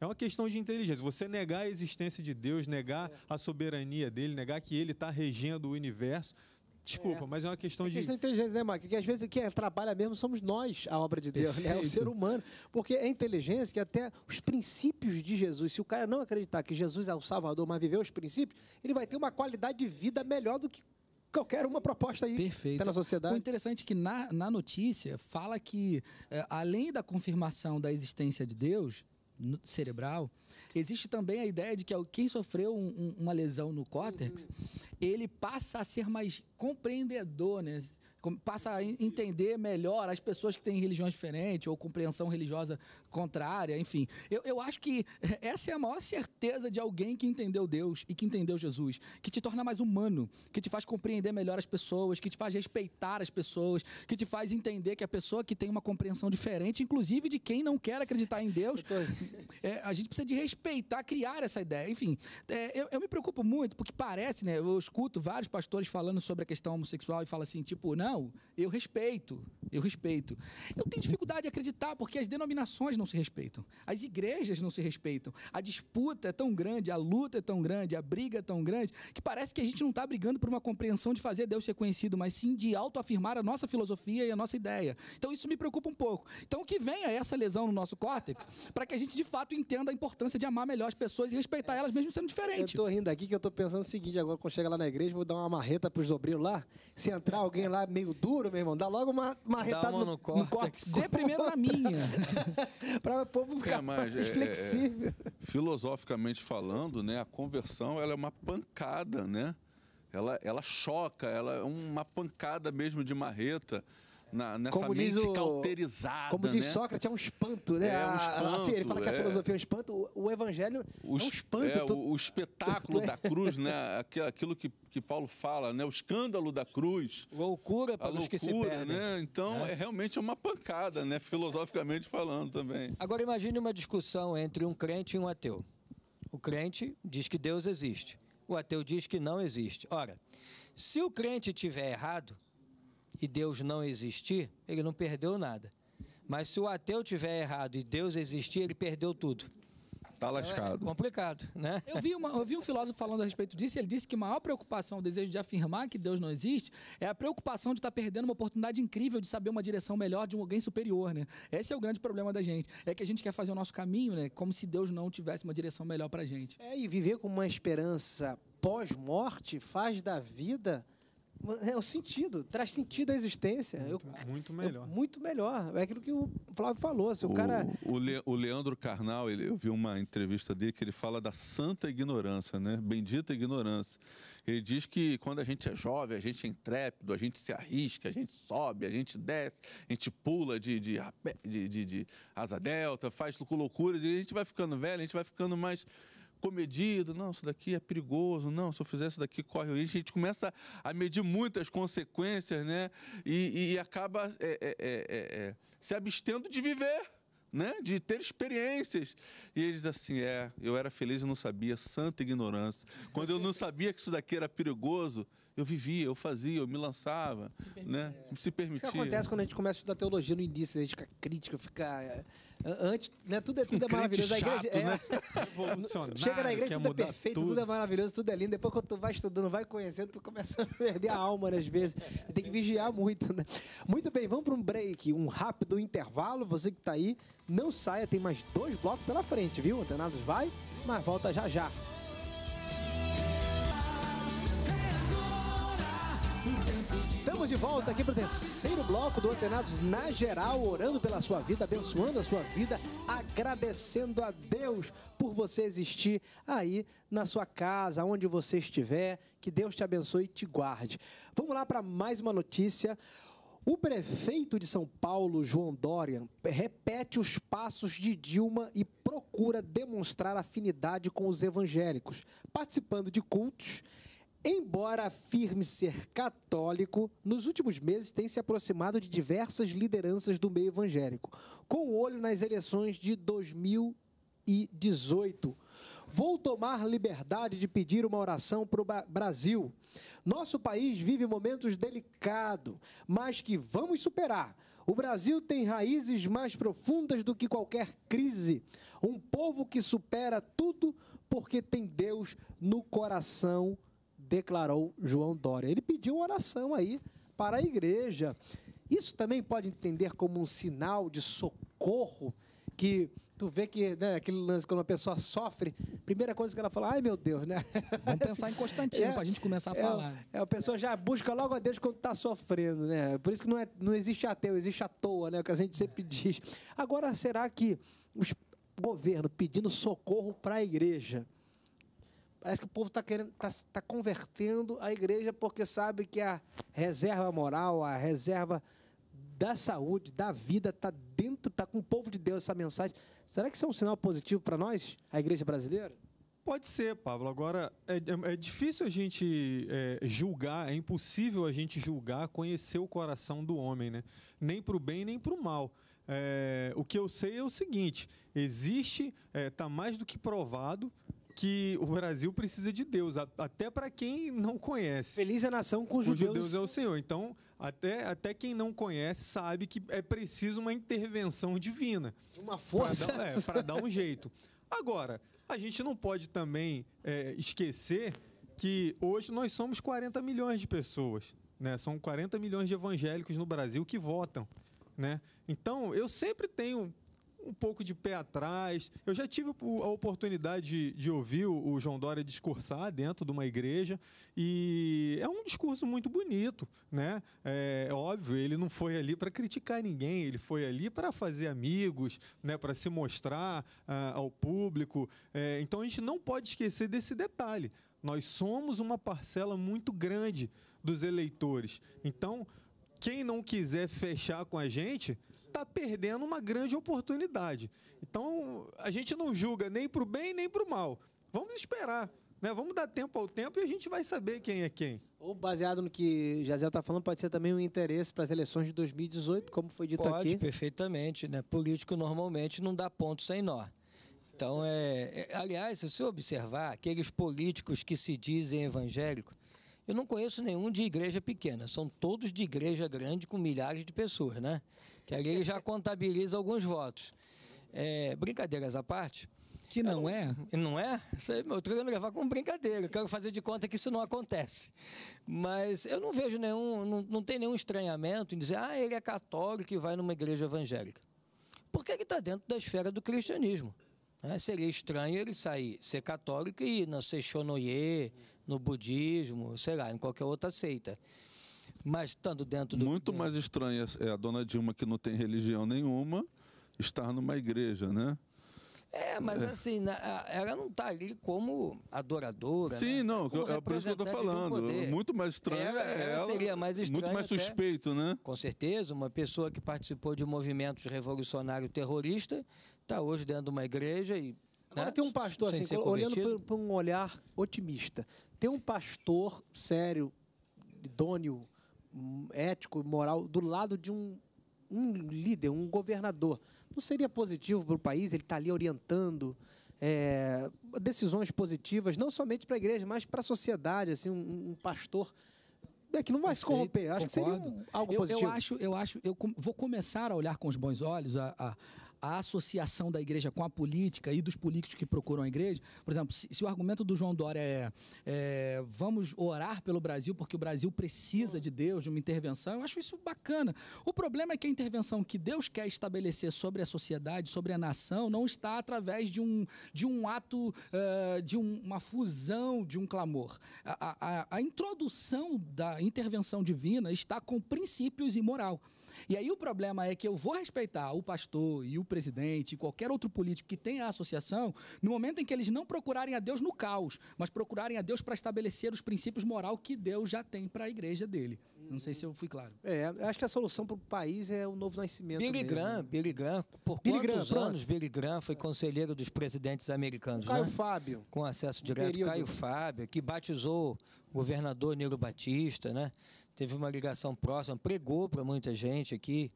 [SPEAKER 3] É uma questão de inteligência. Você negar a existência de Deus, negar a soberania dele, negar que ele está regendo o universo, Desculpa, é. mas é uma questão é de. questão
[SPEAKER 1] de inteligência, né, Mike? Que às vezes que trabalha mesmo somos nós, a obra de Deus, né? Perfeito. né? É o ser humano. Porque é inteligência que até os princípios de Jesus, se o cara não acreditar que Jesus é o Salvador, mas viver os princípios, ele vai ter uma qualidade de vida melhor do que
[SPEAKER 2] qualquer uma proposta aí Perfeito. pela tá sociedade. O interessante é que na, na notícia fala que, é, além da confirmação da existência de Deus, cerebral, existe também a ideia de que quem sofreu um, um, uma lesão no córtex, uhum. ele passa a ser mais compreendedor, né? passa a entender melhor as pessoas que têm religiões diferentes ou compreensão religiosa contrária, enfim. Eu, eu acho que essa é a maior certeza de alguém que entendeu Deus e que entendeu Jesus, que te torna mais humano, que te faz compreender melhor as pessoas, que te faz respeitar as pessoas, que te faz entender que a pessoa que tem uma compreensão diferente, inclusive de quem não quer acreditar em Deus, tô... é, a gente precisa de respeitar, criar essa ideia. Enfim, é, eu, eu me preocupo muito, porque parece, né? Eu escuto vários pastores falando sobre a questão homossexual e fala assim, tipo, não, não, eu respeito, eu respeito. Eu tenho dificuldade de acreditar porque as denominações não se respeitam, as igrejas não se respeitam, a disputa é tão grande, a luta é tão grande, a briga é tão grande, que parece que a gente não está brigando por uma compreensão de fazer Deus ser conhecido, mas sim de autoafirmar a nossa filosofia e a nossa ideia. Então isso me preocupa um pouco. Então que venha essa lesão no nosso córtex para que a gente de fato entenda a importância de amar melhor as pessoas e respeitar elas mesmo sendo diferente. Eu estou rindo aqui que eu estou pensando o seguinte, agora quando chega lá na igreja, vou dar uma marreta para os
[SPEAKER 1] lá, se entrar alguém lá meio duro, meu irmão, dá logo uma, marretada no, no córtex. Dê primeiro na minha. para o
[SPEAKER 5] povo ficar é, mais é, é flexível. É, filosoficamente falando, né, a conversão ela é uma pancada, né? Ela, ela choca, ela é uma pancada mesmo de marreta na, nessa como mente o, cauterizada. Como diz né?
[SPEAKER 1] Sócrates, é um espanto, né? É um espanto, ah, assim, ele fala que a é. filosofia é um espanto, o, o evangelho o, é um espanto. É, tu, o, o,
[SPEAKER 5] espetáculo tu, é da cruz, né? Aquilo que, que Paulo fala, né? O escândalo da cruz. Loucura para os que se perdem. Né? Então, é. é realmente é uma pancada, né? Filosoficamente falando também.
[SPEAKER 4] Agora imagine uma discussão entre um crente e um ateu. O crente diz que Deus existe. O ateu diz que não existe. Ora, se o crente tiver errado, e Deus não existir, ele não perdeu nada.
[SPEAKER 2] Mas se o ateu tiver errado e Deus existir, ele perdeu tudo. Tá então é lascado. É complicado, né? Eu vi, uma, eu vi um filósofo falando a respeito disso. Ele disse que a maior preocupação, o desejo de afirmar que Deus não existe, é a preocupação de estar tá perdendo uma oportunidade incrível de saber uma direção melhor de um alguém superior, né? Esse é o grande problema da gente. É que a gente quer fazer o nosso caminho, né? Como se Deus não tivesse uma direção melhor a gente. É, e viver com uma esperança pós-morte faz da vida
[SPEAKER 1] é o sentido, traz sentido à existência. Muito, eu, muito melhor. Eu, muito melhor. É aquilo que o Flávio falou. Se o, o cara.
[SPEAKER 5] O, Le, o Leandro Carnal, ele, eu vi uma entrevista dele que ele fala da santa ignorância, né? Bendita ignorância. Ele diz que quando a gente é jovem, a gente é intrépido, a gente se arrisca, a gente sobe, a gente desce, a gente pula de, de, de, de, de asa delta, faz loucuras, e a gente vai ficando velho, a gente vai ficando mais comedido, não, isso daqui é perigoso, não, se eu fizer isso daqui corre risco. A gente começa a medir muitas consequências, né? E, e acaba é é, é, é, é, se abstendo de viver. Né? De ter experiências. E ele diz assim: é, eu era feliz e não sabia, santa ignorância. Quando eu não sabia que isso daqui era perigoso, eu vivia, eu fazia, eu me lançava, se permitia. né? É. Se permitia. Isso que acontece quando
[SPEAKER 1] a gente começa a estudar teologia no início, a gente fica crítica, fica é, antes, né? Tudo é tudo um é maravilhoso, a igreja é... né?
[SPEAKER 3] Chega na igreja tudo é perfeito, tudo. tudo. é
[SPEAKER 1] maravilhoso, tudo é lindo. Depois quando tu vai estudando, vai conhecendo, tu começa a perder a alma né, às vezes. É, tem que vigiar muito, né? Muito bem, vamos para um break, um rápido intervalo. Você que está aí, não saia, tem mais dois blocos pela frente, viu? Antenados vai, mas volta já já. Estamos de volta aqui para o terceiro bloco do Antenados na Geral, orando pela sua vida, abençoando a sua vida, agradecendo a Deus por você existir aí na sua casa, onde você estiver. Que Deus te abençoe e te guarde. Vamos lá para mais uma notícia. O prefeito de São Paulo, João Dorian, repete os passos de Dilma e procura demonstrar afinidade com os evangélicos, participando de cultos Embora afirme ser católico, nos últimos meses tem se aproximado de diversas lideranças do meio evangélico, com o olho nas eleições de 2018. Vou tomar liberdade de pedir uma oração para o Brasil. Nosso país vive momentos delicados, mas que vamos superar. O Brasil tem raízes mais profundas do que qualquer crise. Um povo que supera tudo porque tem Deus no coração declarou João Dória. Ele pediu oração aí para a igreja. Isso também pode entender como um sinal de socorro que tu vê que né, aquele lance quando uma pessoa sofre, primeira coisa que ela fala, ai meu Deus, né? Vamos pensar em Constantino é, para a gente começar a é, é, falar. É, a pessoa já busca logo a Deus quando está sofrendo, né? Por isso que não, é, não existe ateu, existe à toa, né? O que a gente sempre é. diz. Agora, será que o governo pedindo socorro para a igreja Parece que o povo está querendo, tá, tá, convertendo a igreja porque sabe que a reserva moral, a reserva da saúde, da vida, está dentro, está com o povo de Deus essa mensagem. Será que isso é um sinal positivo para nós, a igreja brasileira?
[SPEAKER 3] Pode ser, Pablo. Agora, é, é, é difícil a gente é, julgar, é impossível a gente julgar, conhecer o coração do homem, né? Nem para o bem, nem para o mal. É, o que eu sei é o seguinte: existe, está é, mais do que provado que o Brasil precisa de Deus, até para quem não conhece. Feliz é a nação com os judeus. Deus é o Senhor. Então, até, até quem não conhece sabe que é preciso uma intervenção divina. Uma força. Para dar, é, dar, um jeito. Agora, a gente não pode também é, esquecer que hoje nós somos 40 milhões de pessoas. Né? São 40 milhões de evangélicos no Brasil que votam. Né? Então, eu sempre tenho um pouco de pé atrás. Eu já tive a oportunidade de, de, ouvir o João Dória discursar dentro de uma igreja e é um discurso muito bonito, né? É, é óbvio, ele não foi ali para criticar ninguém, ele foi ali para fazer amigos, né? Para se mostrar ah, ao público. É, então a gente não pode esquecer desse detalhe. Nós somos uma parcela muito grande dos eleitores. Então quem não quiser fechar com a gente, está perdendo uma grande oportunidade. Então, a gente não julga nem para o bem nem para o mal. Vamos esperar. Né? Vamos dar tempo ao tempo e a gente vai saber quem é quem.
[SPEAKER 1] Ou baseado no que
[SPEAKER 4] Jaziel está falando, pode ser também um interesse para as eleições de 2018, como foi dito pode, aqui. Pode, perfeitamente. Né? Político normalmente não dá ponto sem nó. Então, é, é, aliás, se você observar aqueles políticos que se dizem evangélicos, eu não conheço nenhum de igreja pequena, são todos de igreja grande com milhares de pessoas, né? que ali ele já contabiliza alguns votos. É, brincadeiras à parte. Que não, é? Não é? Eu estou querendo levar com brincadeira. Eu quero fazer de conta que isso não acontece. Mas eu não vejo nenhum. Não, não tem nenhum estranhamento em dizer, ah, ele é católico e vai numa igreja evangélica. Porque ele está dentro da esfera do cristianismo. Né? Seria estranho ele sair, ser católico e ir na seixonoye, no budismo, sei lá, em qualquer outra seita.
[SPEAKER 5] Mas estando dentro do. Muito mais estranha é a dona Dilma, que não tem religião nenhuma, estar numa igreja, né? É, mas é.
[SPEAKER 4] assim, ela não está ali como adoradora.
[SPEAKER 5] Sim, né? não, como é por isso que eu estou falando. muito mais estranha Ela, é ela, ela, seria mais estranha. Muito mais suspeito,
[SPEAKER 4] até, né? Com certeza, uma pessoa que participou de movimentos revolucionários terroristas está hoje dentro de uma igreja e. Agora né, tem um pastor, Sem assim, olhando
[SPEAKER 1] para um olhar otimista, tem um pastor sério, idôneo ético e moral do lado de um, um líder, um governador. Não seria positivo para o país ele estar tá ali orientando é, decisões positivas, não somente para a igreja, mas para a sociedade, assim, um, um pastor é que não vai se corromper. Acho concordo. que seria um, algo positivo. Eu acho,
[SPEAKER 2] eu acho, eu vou começar a olhar com os bons olhos a, a, a associação da igreja com a política e dos políticos que procuram a igreja, por exemplo, se, se o argumento do João Dória é, é, vamos orar pelo Brasil porque o Brasil precisa de Deus, de uma intervenção, eu acho isso bacana. O problema é que a intervenção que Deus quer estabelecer sobre a sociedade, sobre a nação, não está através de um, de um ato, uh, de um, uma fusão de um clamor. A, a, a introdução da intervenção divina está com princípios e moral. E aí o problema é que eu vou respeitar o pastor e o presidente e qualquer outro político que tenha a associação no momento em que eles não procurarem a Deus no caos, mas procurarem a Deus para estabelecer os princípios moral que Deus já tem para a igreja dele. Uhum. Não sei se eu fui claro.
[SPEAKER 1] É, acho que a solução para o país é o novo nascimento. Billy mesmo. Graham,
[SPEAKER 4] Billy Graham, por Billy quantos Graham, anos Billy Graham foi conselheiro dos presidentes americanos? Caio né? Fábio. Com acesso direto. Caio Fábio, que batizou o governador Negro Batista, né? teve uma ligação próxima, pregou para muita gente aqui,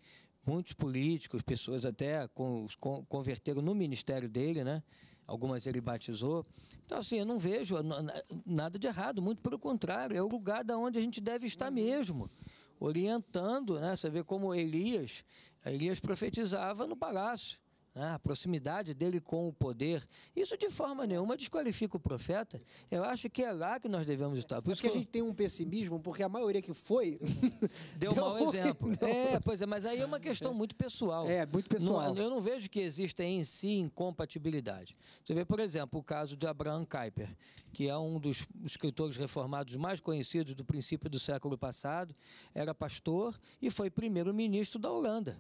[SPEAKER 4] muitos políticos, pessoas até com, com, converteram no ministério dele, né? Algumas ele batizou. Então, assim, eu não vejo nada de errado, muito pelo contrário, é o lugar da onde a gente deve estar uhum. mesmo orientando, né? Você vê como Elias, Elias profetizava no palácio. Né, a proximidade dele com o poder. Isso de forma nenhuma desqualifica o profeta. Eu acho que é lá que nós devemos estar. Por é isso que a gente tem um pessimismo, porque a maioria que foi deu, deu mau ruim, exemplo. É, pois é, mas aí é uma questão muito pessoal. É, muito é, pessoal. Não, eu não vejo que exista em si incompatibilidade. Você vê, por exemplo, o caso de Abraham Kuyper, que é um dos escritores reformados mais conhecidos do princípio do século passado, era pastor e foi primeiro-ministro da Holanda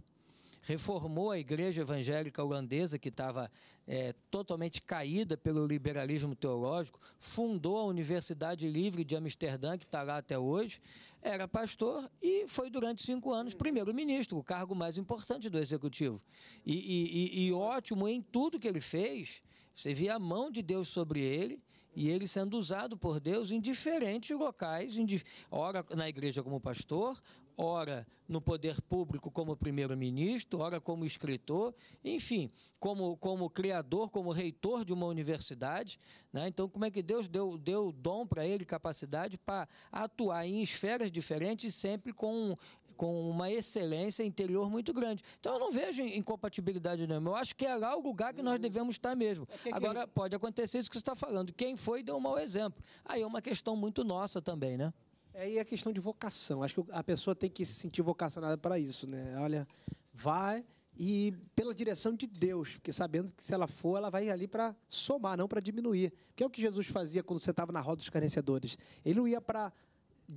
[SPEAKER 4] reformou a igreja evangélica holandesa, que estava é, totalmente caída pelo liberalismo teológico, fundou a Universidade Livre de Amsterdã, que está lá até hoje, era pastor e foi durante cinco anos primeiro-ministro, o cargo mais importante do executivo. E, e, e, e ótimo em tudo que ele fez, você via a mão de Deus sobre ele e ele sendo usado por Deus em diferentes locais, em, ora na igreja como pastor, ora no poder público como primeiro-ministro, ora como escritor, enfim, como, como criador, como reitor de uma universidade. Né? Então, como é que Deus deu, deu dom para ele, capacidade para atuar em esferas diferentes, sempre com, com uma excelência interior muito grande. Então, eu não vejo incompatibilidade nenhuma. Eu acho que é lá o lugar que nós hum. devemos estar mesmo. É Agora, pode acontecer isso que você está falando. Quem foi deu um mau exemplo. Aí é uma questão muito nossa também, né?
[SPEAKER 1] É aí a questão de vocação. Acho que a pessoa tem que se sentir vocacionada para isso, né? Olha, vai e pela direção de Deus, porque sabendo que se ela for, ela vai ali para somar, não para diminuir. Que é o que Jesus fazia quando você estava na roda dos carenciadores. Ele não ia para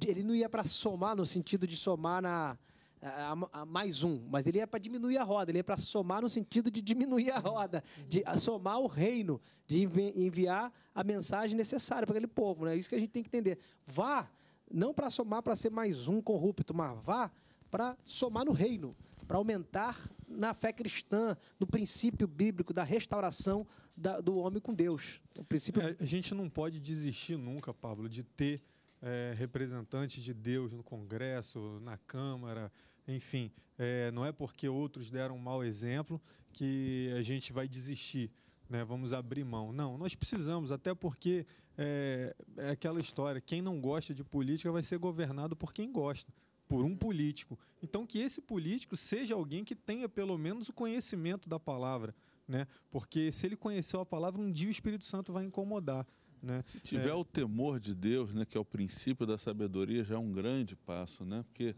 [SPEAKER 1] ele não ia para somar no sentido de somar na a, a, mais um, mas ele ia para diminuir a roda, ele ia para somar no sentido de diminuir a roda, de somar o reino, de envi enviar a mensagem necessária para aquele povo. Né? É isso que a gente tem que entender. Vá não para somar para ser mais um corrupto, mas vá para somar no reino, para aumentar na fé cristã,
[SPEAKER 3] no princípio bíblico da restauração da, do homem com Deus. O princípio... É, a gente não pode desistir nunca, Pablo, de ter é, representantes de Deus no Congresso, na Câmara, enfim. É, não é porque outros deram um mau exemplo que a gente vai desistir né, vamos abrir mão. Não, nós precisamos, até porque é, é aquela história: quem não gosta de política vai ser governado por quem gosta por um político. Então, que esse político seja alguém que tenha pelo menos o conhecimento da palavra, né? Porque se ele conheceu a palavra, um dia o Espírito Santo vai incomodar. Né? Se tiver é... o
[SPEAKER 5] temor de Deus, né, que é o princípio da sabedoria, já é um grande passo, né? Porque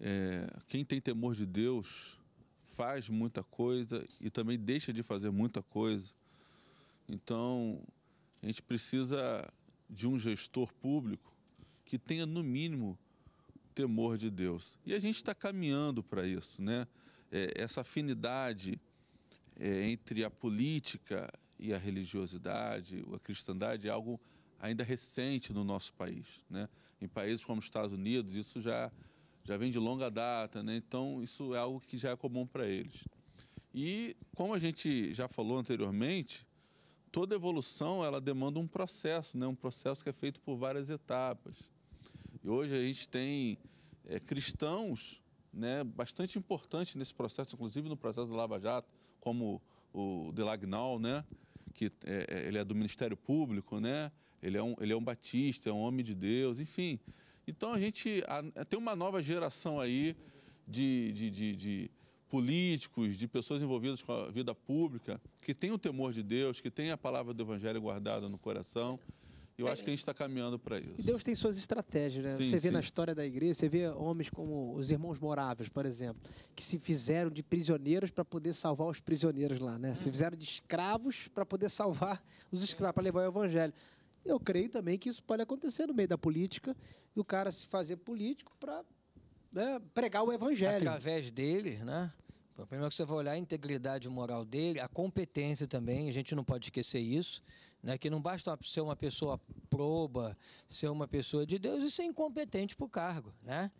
[SPEAKER 5] é, quem tem temor de Deus faz muita coisa e também deixa de fazer muita coisa. Então, a gente precisa de um gestor público que tenha, no mínimo, temor de Deus. E a gente está caminhando para isso, né? É, essa afinidade é, entre a política e a religiosidade, a cristandade, é algo ainda recente no nosso país, né? Em países como os Estados Unidos, isso já já vem de longa data, né? então isso é algo que já é comum para eles. E como a gente já falou anteriormente, toda evolução ela demanda um processo, né? um processo que é feito por várias etapas. E hoje a gente tem é, cristãos né, bastante importantes nesse processo, inclusive no processo do Lava Jato, como o Delagnal, né, que é, ele é do Ministério Público, né, ele, é um, ele é um batista, é um homem de Deus, enfim. Então a gente a, tem uma nova geração aí de, de, de, de políticos, de pessoas envolvidas com a vida pública, que tem o temor de Deus, que tem a palavra do Evangelho guardada no coração. Eu acho que a gente está caminhando para isso. E Deus
[SPEAKER 1] tem suas estratégias, né? Sim, você vê sim. na história da igreja, você vê homens como os irmãos moráveis, por exemplo, que se fizeram de prisioneiros para poder salvar os prisioneiros lá, né? Se hum. fizeram de escravos para poder salvar os escravos, para levar o evangelho. Eu creio também que isso pode acontecer no meio da política, do cara se fazer político para
[SPEAKER 4] né, pregar o evangelho. Através dele, né? O primeiro que você vai olhar a integridade moral dele, a competência também, a gente não pode esquecer isso, né? que não basta ser uma pessoa proba, ser uma pessoa de Deus e ser incompetente para o cargo. Né?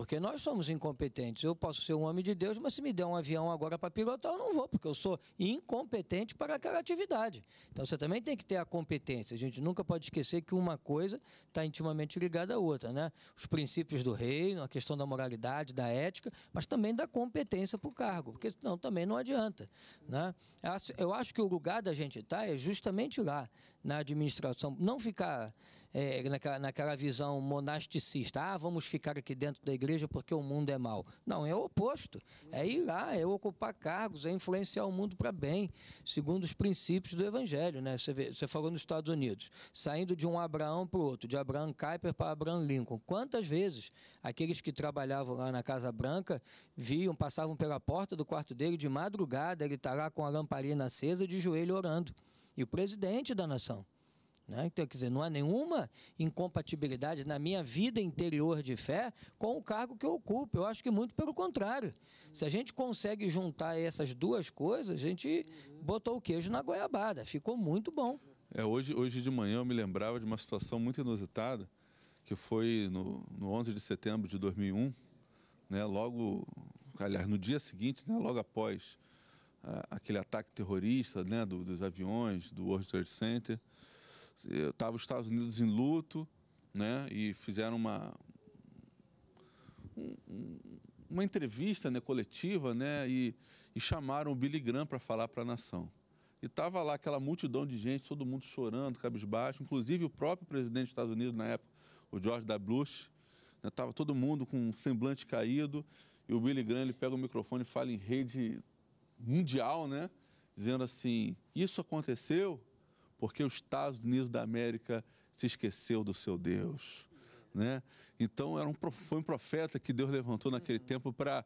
[SPEAKER 4] Porque nós somos incompetentes. Eu posso ser um homem de Deus, mas se me der um avião agora para pilotar, eu não vou, porque eu sou incompetente para aquela atividade. Então você também tem que ter a competência. A gente nunca pode esquecer que uma coisa está intimamente ligada à outra, né? Os princípios do reino, a questão da moralidade, da ética, mas também da competência para o cargo, porque senão também não adianta, né? Eu acho que o lugar da gente estar tá é justamente lá na administração, não ficar é, naquela, naquela visão monasticista, ah, vamos ficar aqui dentro da igreja porque o mundo é mau. Não, é o oposto. É ir lá, é ocupar cargos, é influenciar o mundo para bem, segundo os princípios do Evangelho. Né? Você, vê, você falou nos Estados Unidos, saindo de um Abraão para o outro, de Abraham Kuyper para Abraham Lincoln. Quantas vezes aqueles que trabalhavam lá na Casa Branca viam, passavam pela porta do quarto dele de madrugada, ele está lá com a lamparina acesa, de joelho orando. E o presidente da nação. Né? Então, quer dizer, não há nenhuma incompatibilidade na minha vida interior de fé com o cargo que eu ocupo. Eu acho que muito pelo contrário. Se a gente consegue juntar essas duas coisas, a gente botou o queijo na goiabada. Ficou muito bom.
[SPEAKER 5] É, hoje, hoje de manhã eu me lembrava de uma situação muito inusitada, que foi no, no 11 de setembro de 2001, né, logo, aliás, no dia seguinte, né, logo após ah, aquele ataque terrorista né, do, dos aviões, do World Trade Center, estava os Estados Unidos em luto, né? E fizeram uma um, uma entrevista, né, coletiva, né? E, e chamaram o Billy Graham para falar para a nação. E estava lá aquela multidão de gente, todo mundo chorando, cabisbaixo, inclusive o próprio presidente dos Estados Unidos na época, o George W. Bush, estava né, todo mundo com um semblante caído, e o Billy Graham ele pega o microfone e fala em rede mundial, né? Dizendo assim, isso aconteceu porque os Estados Unidos da América se esqueceu do seu Deus. Né? Então era um, foi um profeta que Deus levantou naquele uhum. tempo para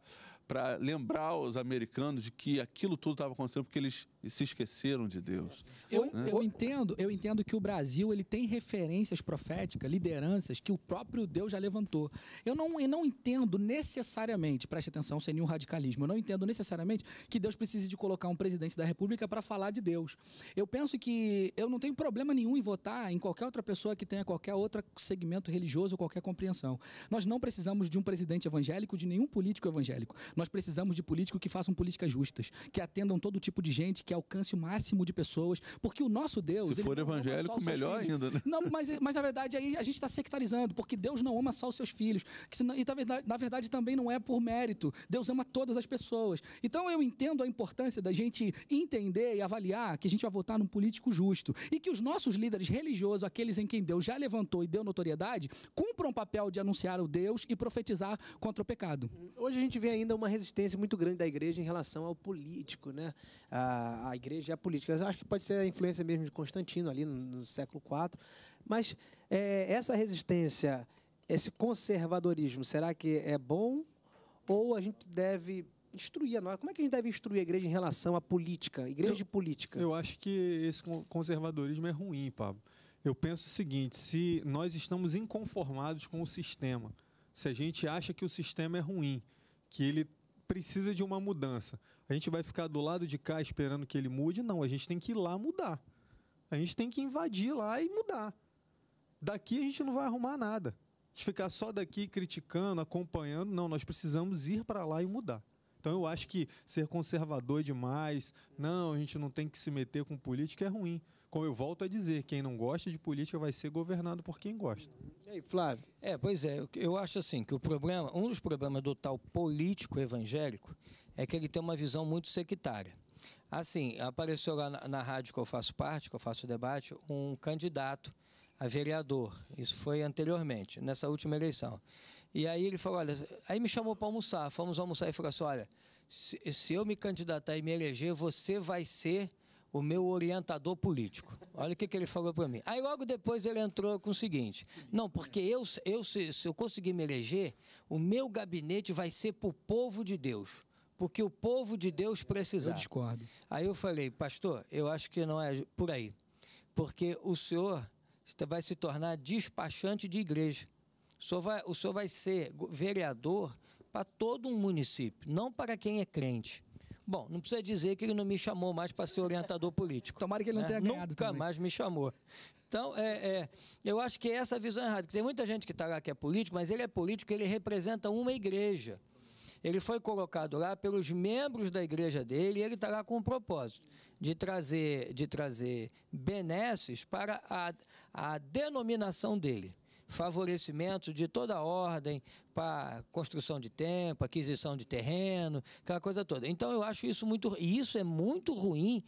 [SPEAKER 5] lembrar os americanos de que aquilo tudo estava acontecendo porque eles e se esqueceram de Deus. Eu, né? eu
[SPEAKER 2] entendo, eu entendo que o Brasil ele tem referências proféticas, lideranças que o próprio Deus já levantou. Eu não, eu não entendo necessariamente, preste atenção, sem nenhum radicalismo, eu não entendo necessariamente que Deus precise de colocar um presidente da República para falar de Deus. Eu penso que eu não tenho problema nenhum em votar em qualquer outra pessoa que tenha qualquer outro segmento religioso ou qualquer compreensão. Nós não precisamos de um presidente evangélico, de nenhum político evangélico. Nós precisamos de político que façam políticas justas, que atendam todo tipo de gente, que alcance o máximo de pessoas, porque o nosso Deus. Se for evangélico, melhor ainda, né? Não, mas, mas na verdade aí a gente está sectarizando, porque Deus não ama só os seus filhos. Que, e tá, na verdade também não é por mérito. Deus ama todas as pessoas. Então eu entendo a importância da gente entender e avaliar que a gente vai votar num político justo e que os nossos líderes religiosos, aqueles em quem Deus já levantou e deu notoriedade, cumpram o papel de anunciar o Deus e profetizar contra o pecado. Hoje a gente vê ainda uma resistência muito grande da igreja em relação ao político,
[SPEAKER 1] né? Ah, a, igreja e a política. Eu acho que pode ser a influência mesmo de Constantino ali no, no século IV. Mas é, essa resistência, esse conservadorismo, será que é bom ou a gente deve instruir a nós? Como é que a gente deve instruir a igreja em relação à política, igreja eu, e
[SPEAKER 3] política? Eu acho que esse conservadorismo é ruim, Pablo. Eu penso o seguinte: se nós estamos inconformados com o sistema, se a gente acha que o sistema é ruim, que ele precisa de uma mudança. A gente vai ficar do lado de cá esperando que ele mude? Não, a gente tem que ir lá mudar. A gente tem que invadir lá e mudar. Daqui a gente não vai arrumar nada. a gente ficar só daqui criticando, acompanhando, não, nós precisamos ir para lá e mudar. Então eu acho que ser conservador demais, não, a gente não tem que se meter com política é ruim como eu volto a dizer, quem não gosta de política vai ser governado por quem gosta. E aí, Flávio? É, pois é, eu acho assim que o
[SPEAKER 4] problema, um dos problemas do tal político evangélico é que ele tem uma visão muito sectária. Assim, apareceu lá na, na rádio que eu faço parte, que eu faço debate, um candidato a vereador. Isso foi anteriormente, nessa última eleição. E aí ele falou, olha, aí me chamou para almoçar, fomos almoçar e falou assim, olha, se, se eu me candidatar e me eleger, você vai ser o meu orientador político. Olha o que, que ele falou para mim. Aí logo depois ele entrou com o seguinte: não, porque eu, eu se, se eu conseguir me eleger, o meu gabinete vai ser para o povo de Deus. Porque o povo de Deus precisa. Eu discordo. Aí eu falei, pastor, eu acho que não é por aí. Porque o senhor vai se tornar despachante de igreja. O senhor vai, o senhor vai ser vereador para todo um município, não para quem é crente. Bom, não precisa dizer que ele não me chamou mais para ser orientador político. Tomara que ele não né? tenha ganhado Nunca também. mais me chamou. Então, é, é, eu acho que é essa visão errada. Tem muita gente que está lá que é político, mas ele é político, ele representa uma igreja. Ele foi colocado lá pelos membros da igreja dele e ele está lá com o propósito de trazer, de trazer benesses para a, a denominação dele favorecimentos de toda ordem para construção de tempo, aquisição de terreno, aquela coisa toda. Então eu acho isso muito e isso é muito ruim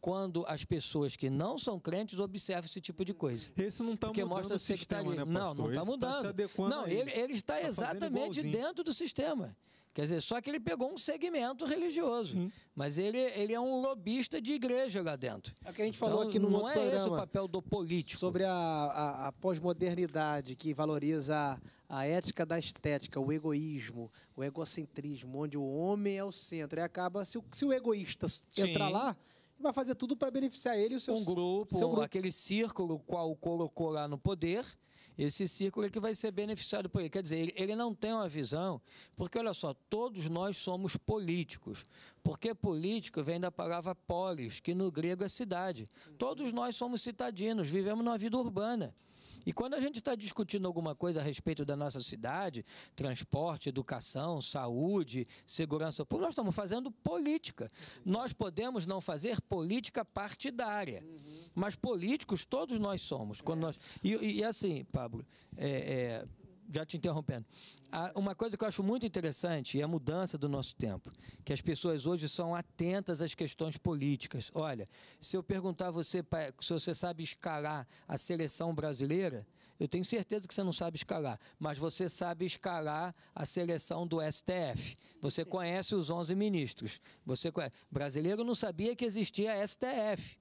[SPEAKER 4] quando as pessoas que não são crentes observam esse tipo de coisa. Esse não está mudando mostra o sistema, né, pastor? Não, não está tá mudando. Tá não, ele, ele está tá exatamente dentro do sistema. Quer dizer, só que ele pegou um segmento religioso. Sim. Mas ele, ele é um lobista de igreja lá dentro. É o que a gente então, falou aqui no Não é programa, esse o papel do político.
[SPEAKER 1] Sobre a, a, a pós-modernidade que valoriza a, a, ética da estética, o egoísmo, o egocentrismo, onde o homem é o centro. E acaba, se o, se o egoísta
[SPEAKER 4] Sim. entrar lá vai fazer tudo para beneficiar ele e o seu um grupo, seu grupo. aquele círculo qual colocou lá no poder esse círculo é que vai ser beneficiado por ele. Quer dizer, ele, ele não tem uma visão, porque olha só, todos nós somos políticos. Porque político vem da palavra polis, que no grego é cidade. Todos nós somos cidadinos, vivemos numa vida urbana. E quando a gente está discutindo alguma coisa a respeito da nossa cidade, transporte, educação, saúde, segurança pública, nós estamos fazendo política. Nós podemos não fazer política partidária, uhum. mas políticos todos nós somos. Quando é. nós... E, e, assim, Pablo, é, é já te interrompendo. Ah, uma coisa que eu acho muito interessante é a mudança do nosso tempo, que as pessoas hoje são atentas às questões políticas. Olha, se eu perguntar a você se você sabe escalar a seleção brasileira, eu tenho certeza que você não sabe escalar, mas você sabe escalar a seleção do STF. Você conhece os 11 ministros. Você conhece. Brasileiro não sabia que existia STF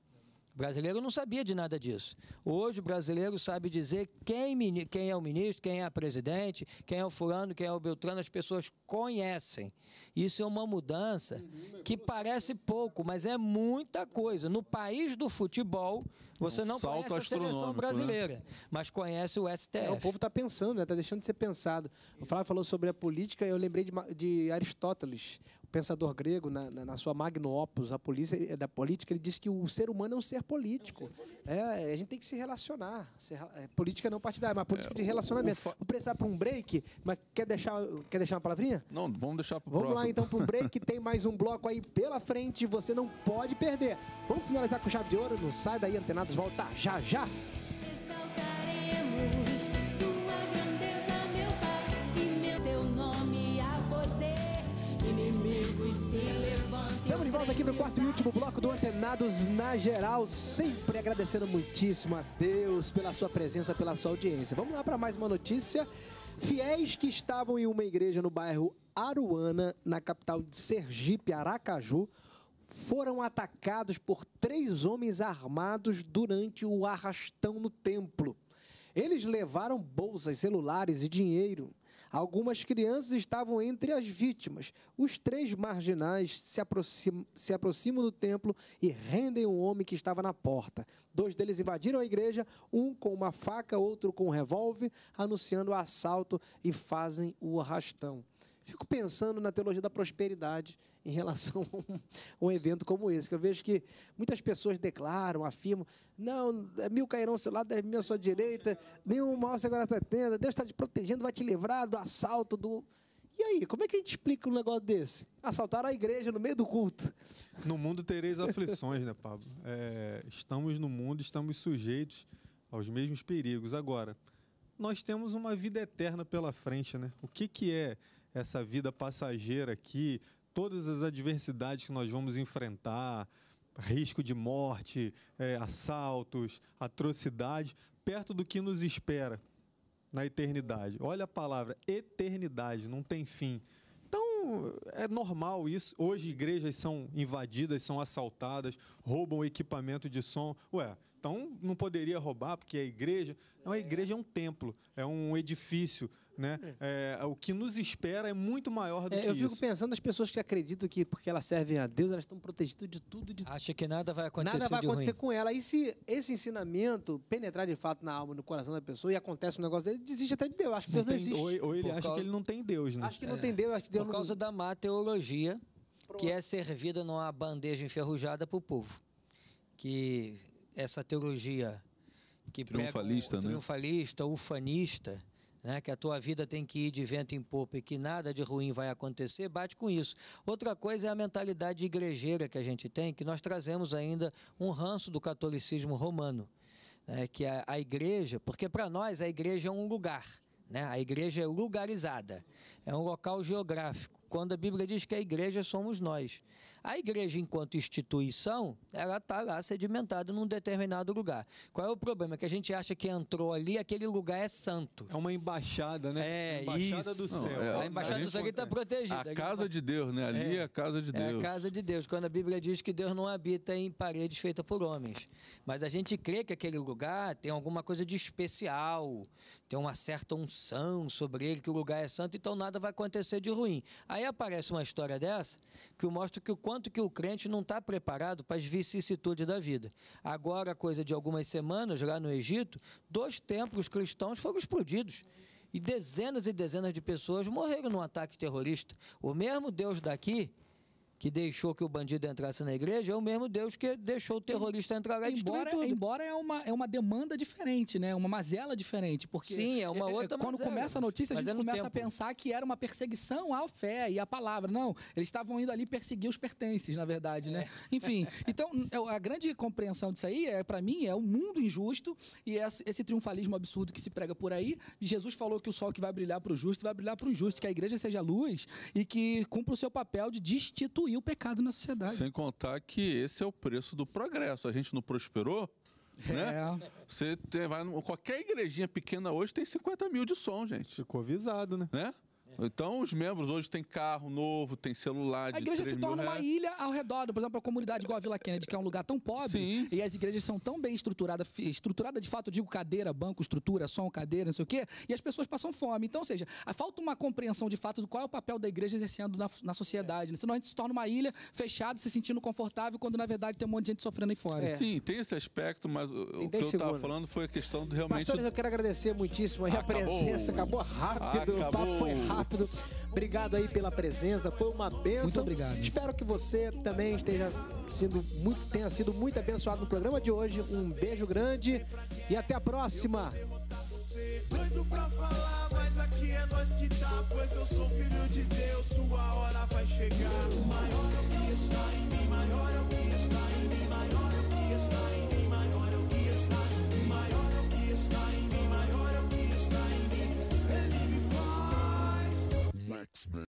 [SPEAKER 4] brasileiro não sabia de nada disso. Hoje o brasileiro sabe dizer quem, quem é o ministro, quem é a presidente, quem é o fulano, quem é o beltrano, as pessoas conhecem. Isso é uma mudança uhum, que assim? parece pouco, mas é muita coisa. No país do futebol, você um não conhece a seleção né? brasileira, né? mas conhece o STF. É, o povo está pensando, está né? Tá deixando de ser pensado. O Flávio falou sobre
[SPEAKER 1] a política, eu lembrei de, de Aristóteles, pensador grego, na, na sua Magno Opus, a polícia da política, ele diz que o ser humano é um ser político. É, um ser político. é a gente tem que se relacionar. Ser, é, política não partidária, mas política é, de relacionamento. Vou precisar para um break, mas quer deixar, quer deixar uma palavrinha? Não, vamos deixar para Vamos próximo. lá então para um break, tem mais um bloco aí pela frente, você não pode perder. Vamos finalizar com chave de ouro, não sai daí, antenados, volta já já! Estamos de volta aqui para o quarto e último bloco do Antenados na Geral, sempre agradecendo muitíssimo a Deus pela sua presença, pela sua audiência. Vamos lá para mais uma notícia. Fiéis que estavam em uma igreja no bairro Aruana, na capital de Sergipe, Aracaju, foram atacados por três homens armados durante o arrastão no templo. Eles levaram bolsas, celulares e dinheiro. Algumas crianças estavam entre as vítimas. Os três marginais se aproximam, se aproximam do templo e rendem um homem que estava na porta. Dois deles invadiram a igreja, um com uma faca, outro com um revólver, anunciando o assalto e fazem o arrastão. Fico pensando na teologia da prosperidade em relação a um, evento como esse, que eu vejo que muitas pessoas declaram, afirmam, não, é mil cairão ao seu lado, dez mil à sua direita, nenhum mal agora sua tenda, Deus está te protegendo, vai te livrar do assalto, do... E aí, como é que a gente explica um negócio desse? Assaltaram a igreja no meio do culto. No mundo
[SPEAKER 3] tereis aflições, né, Pablo? É, estamos no mundo, estamos sujeitos aos mesmos perigos. Agora, nós temos uma vida eterna pela frente, né? O que, que é essa vida passageira aqui, todas as adversidades que nós vamos enfrentar, risco de morte, é, assaltos, atrocidades, perto do que nos espera na eternidade. Olha a palavra, eternidade, não tem fim. Então, é normal isso. Hoje, igrejas são invadidas, são assaltadas, roubam equipamento de som. Ué, então não poderia roubar porque é igreja. Não, a é. igreja é um templo, é um edifício, né? É. É, o que nos espera é muito maior do é, que eu isso. Eu fico
[SPEAKER 1] pensando nas pessoas que acreditam que porque elas servem a Deus, elas estão protegidas
[SPEAKER 4] de tudo. De... Acha que nada vai acontecer Nada vai acontecer ruim.
[SPEAKER 1] com ela. E se esse ensinamento penetrar de fato na alma, no coração da pessoa e acontece um negócio
[SPEAKER 4] dele, desiste até de Deus. Acho que Deus não, não existe. Ou, ou ele Por acha causa... que ele não tem Deus, né? Acho que não tem Deus. Acho que Deus Por causa não... da má teologia, Pronto. que é servida numa bandeja enferrujada para o povo. Que essa teologia que triunfalista, prega, né? triunfalista, ufanista, né, que a tua vida tem que ir de vento em popa e que nada de ruim vai acontecer, bate com isso. Outra coisa é a mentalidade igrejeira que a gente tem, que nós trazemos ainda um ranço do catolicismo romano, né, que a, a igreja, porque para nós a igreja é um lugar. Né? A igreja é lugarizada é um local geográfico. Quando a Bíblia diz que a igreja somos nós. A igreja, enquanto instituição, ela está lá sedimentada num determinado lugar. Qual é o problema? É que a gente acha que entrou ali, aquele lugar é santo. É uma embaixada, né? É, embaixada isso. do céu. Não, é, a embaixada a do céu está é protegida. A
[SPEAKER 5] casa de Deus, né? Ali é, é, a casa de Deus. É a casa
[SPEAKER 4] de Deus. Quando a Bíblia diz que Deus não habita em paredes feitas por homens. Mas a gente crê que aquele lugar tem alguma coisa de especial, tem uma certa unção sobre ele, que o lugar é santo, então nada vai acontecer de ruim. Aí aparece uma história dessa que mostra que o quanto que o crente não está preparado para as vicissitudes da vida. Agora, coisa de algumas semanas, lá no Egito, dois templos cristãos foram explodidos. E dezenas e dezenas de pessoas morreram num ataque terrorista. O mesmo Deus daqui que deixou que o bandido entrasse na igreja é o mesmo Deus que deixou o terrorista entrar lá e embora, tudo. Embora
[SPEAKER 2] é uma, é uma demanda diferente, né? É uma mazela diferente. Porque Sim, é uma é, é, outra Quando mazela, começa a notícia, a gente começa tempo. a pensar que era uma perseguição à fé e à palavra. Não, eles estavam indo ali perseguir os pertences, na verdade, né? É. Enfim, então a grande compreensão disso aí, é para mim, é o um mundo injusto e esse triunfalismo absurdo que se prega por aí. Jesus falou que o sol que vai brilhar para o justo vai brilhar para o injusto, que a igreja seja luz e que cumpra o seu papel de destituir diminuir o pecado na sociedade.
[SPEAKER 5] Sem contar que esse é o preço do progresso. A gente não prosperou, é. Né? Você tem, vai qualquer igrejinha pequena hoje tem 50 mil de som, gente. Ficou avisado, né? Né? Então, os membros hoje têm carro novo, têm celular. a igreja se torna uma
[SPEAKER 2] ilha ao redor, por exemplo, a comunidade igual a Vila Kennedy, que é um lugar tão pobre. Sim. E as igrejas são tão bem estruturadas, estruturada de fato, eu digo cadeira, banco, estrutura, som, cadeira, não sei o quê, e as pessoas passam fome. Então, ou seja, falta uma compreensão de fato do qual é o papel da igreja exercendo na, na sociedade. É. Senão a gente se torna uma ilha fechada, se sentindo confortável, quando na verdade tem um monte de gente sofrendo aí fora. É.
[SPEAKER 5] Sim, tem esse aspecto, mas tem o que eu estava falando foi a questão do realmente. Pastores,
[SPEAKER 2] eu quero agradecer muitíssimo aí a presença, acabou rápido, acabou. o papo foi rápido rápido.
[SPEAKER 1] Obrigado aí pela presença, foi uma benção. Muito obrigado. Espero que você também esteja sendo muito, tenha sido muito abençoado no programa de hoje. Um beijo grande e até a próxima.
[SPEAKER 3] Doido pra falar, mas aqui é nós que tá. Pois eu sou filho de Deus, sua hora vai chegar. Maior é
[SPEAKER 4] Snake.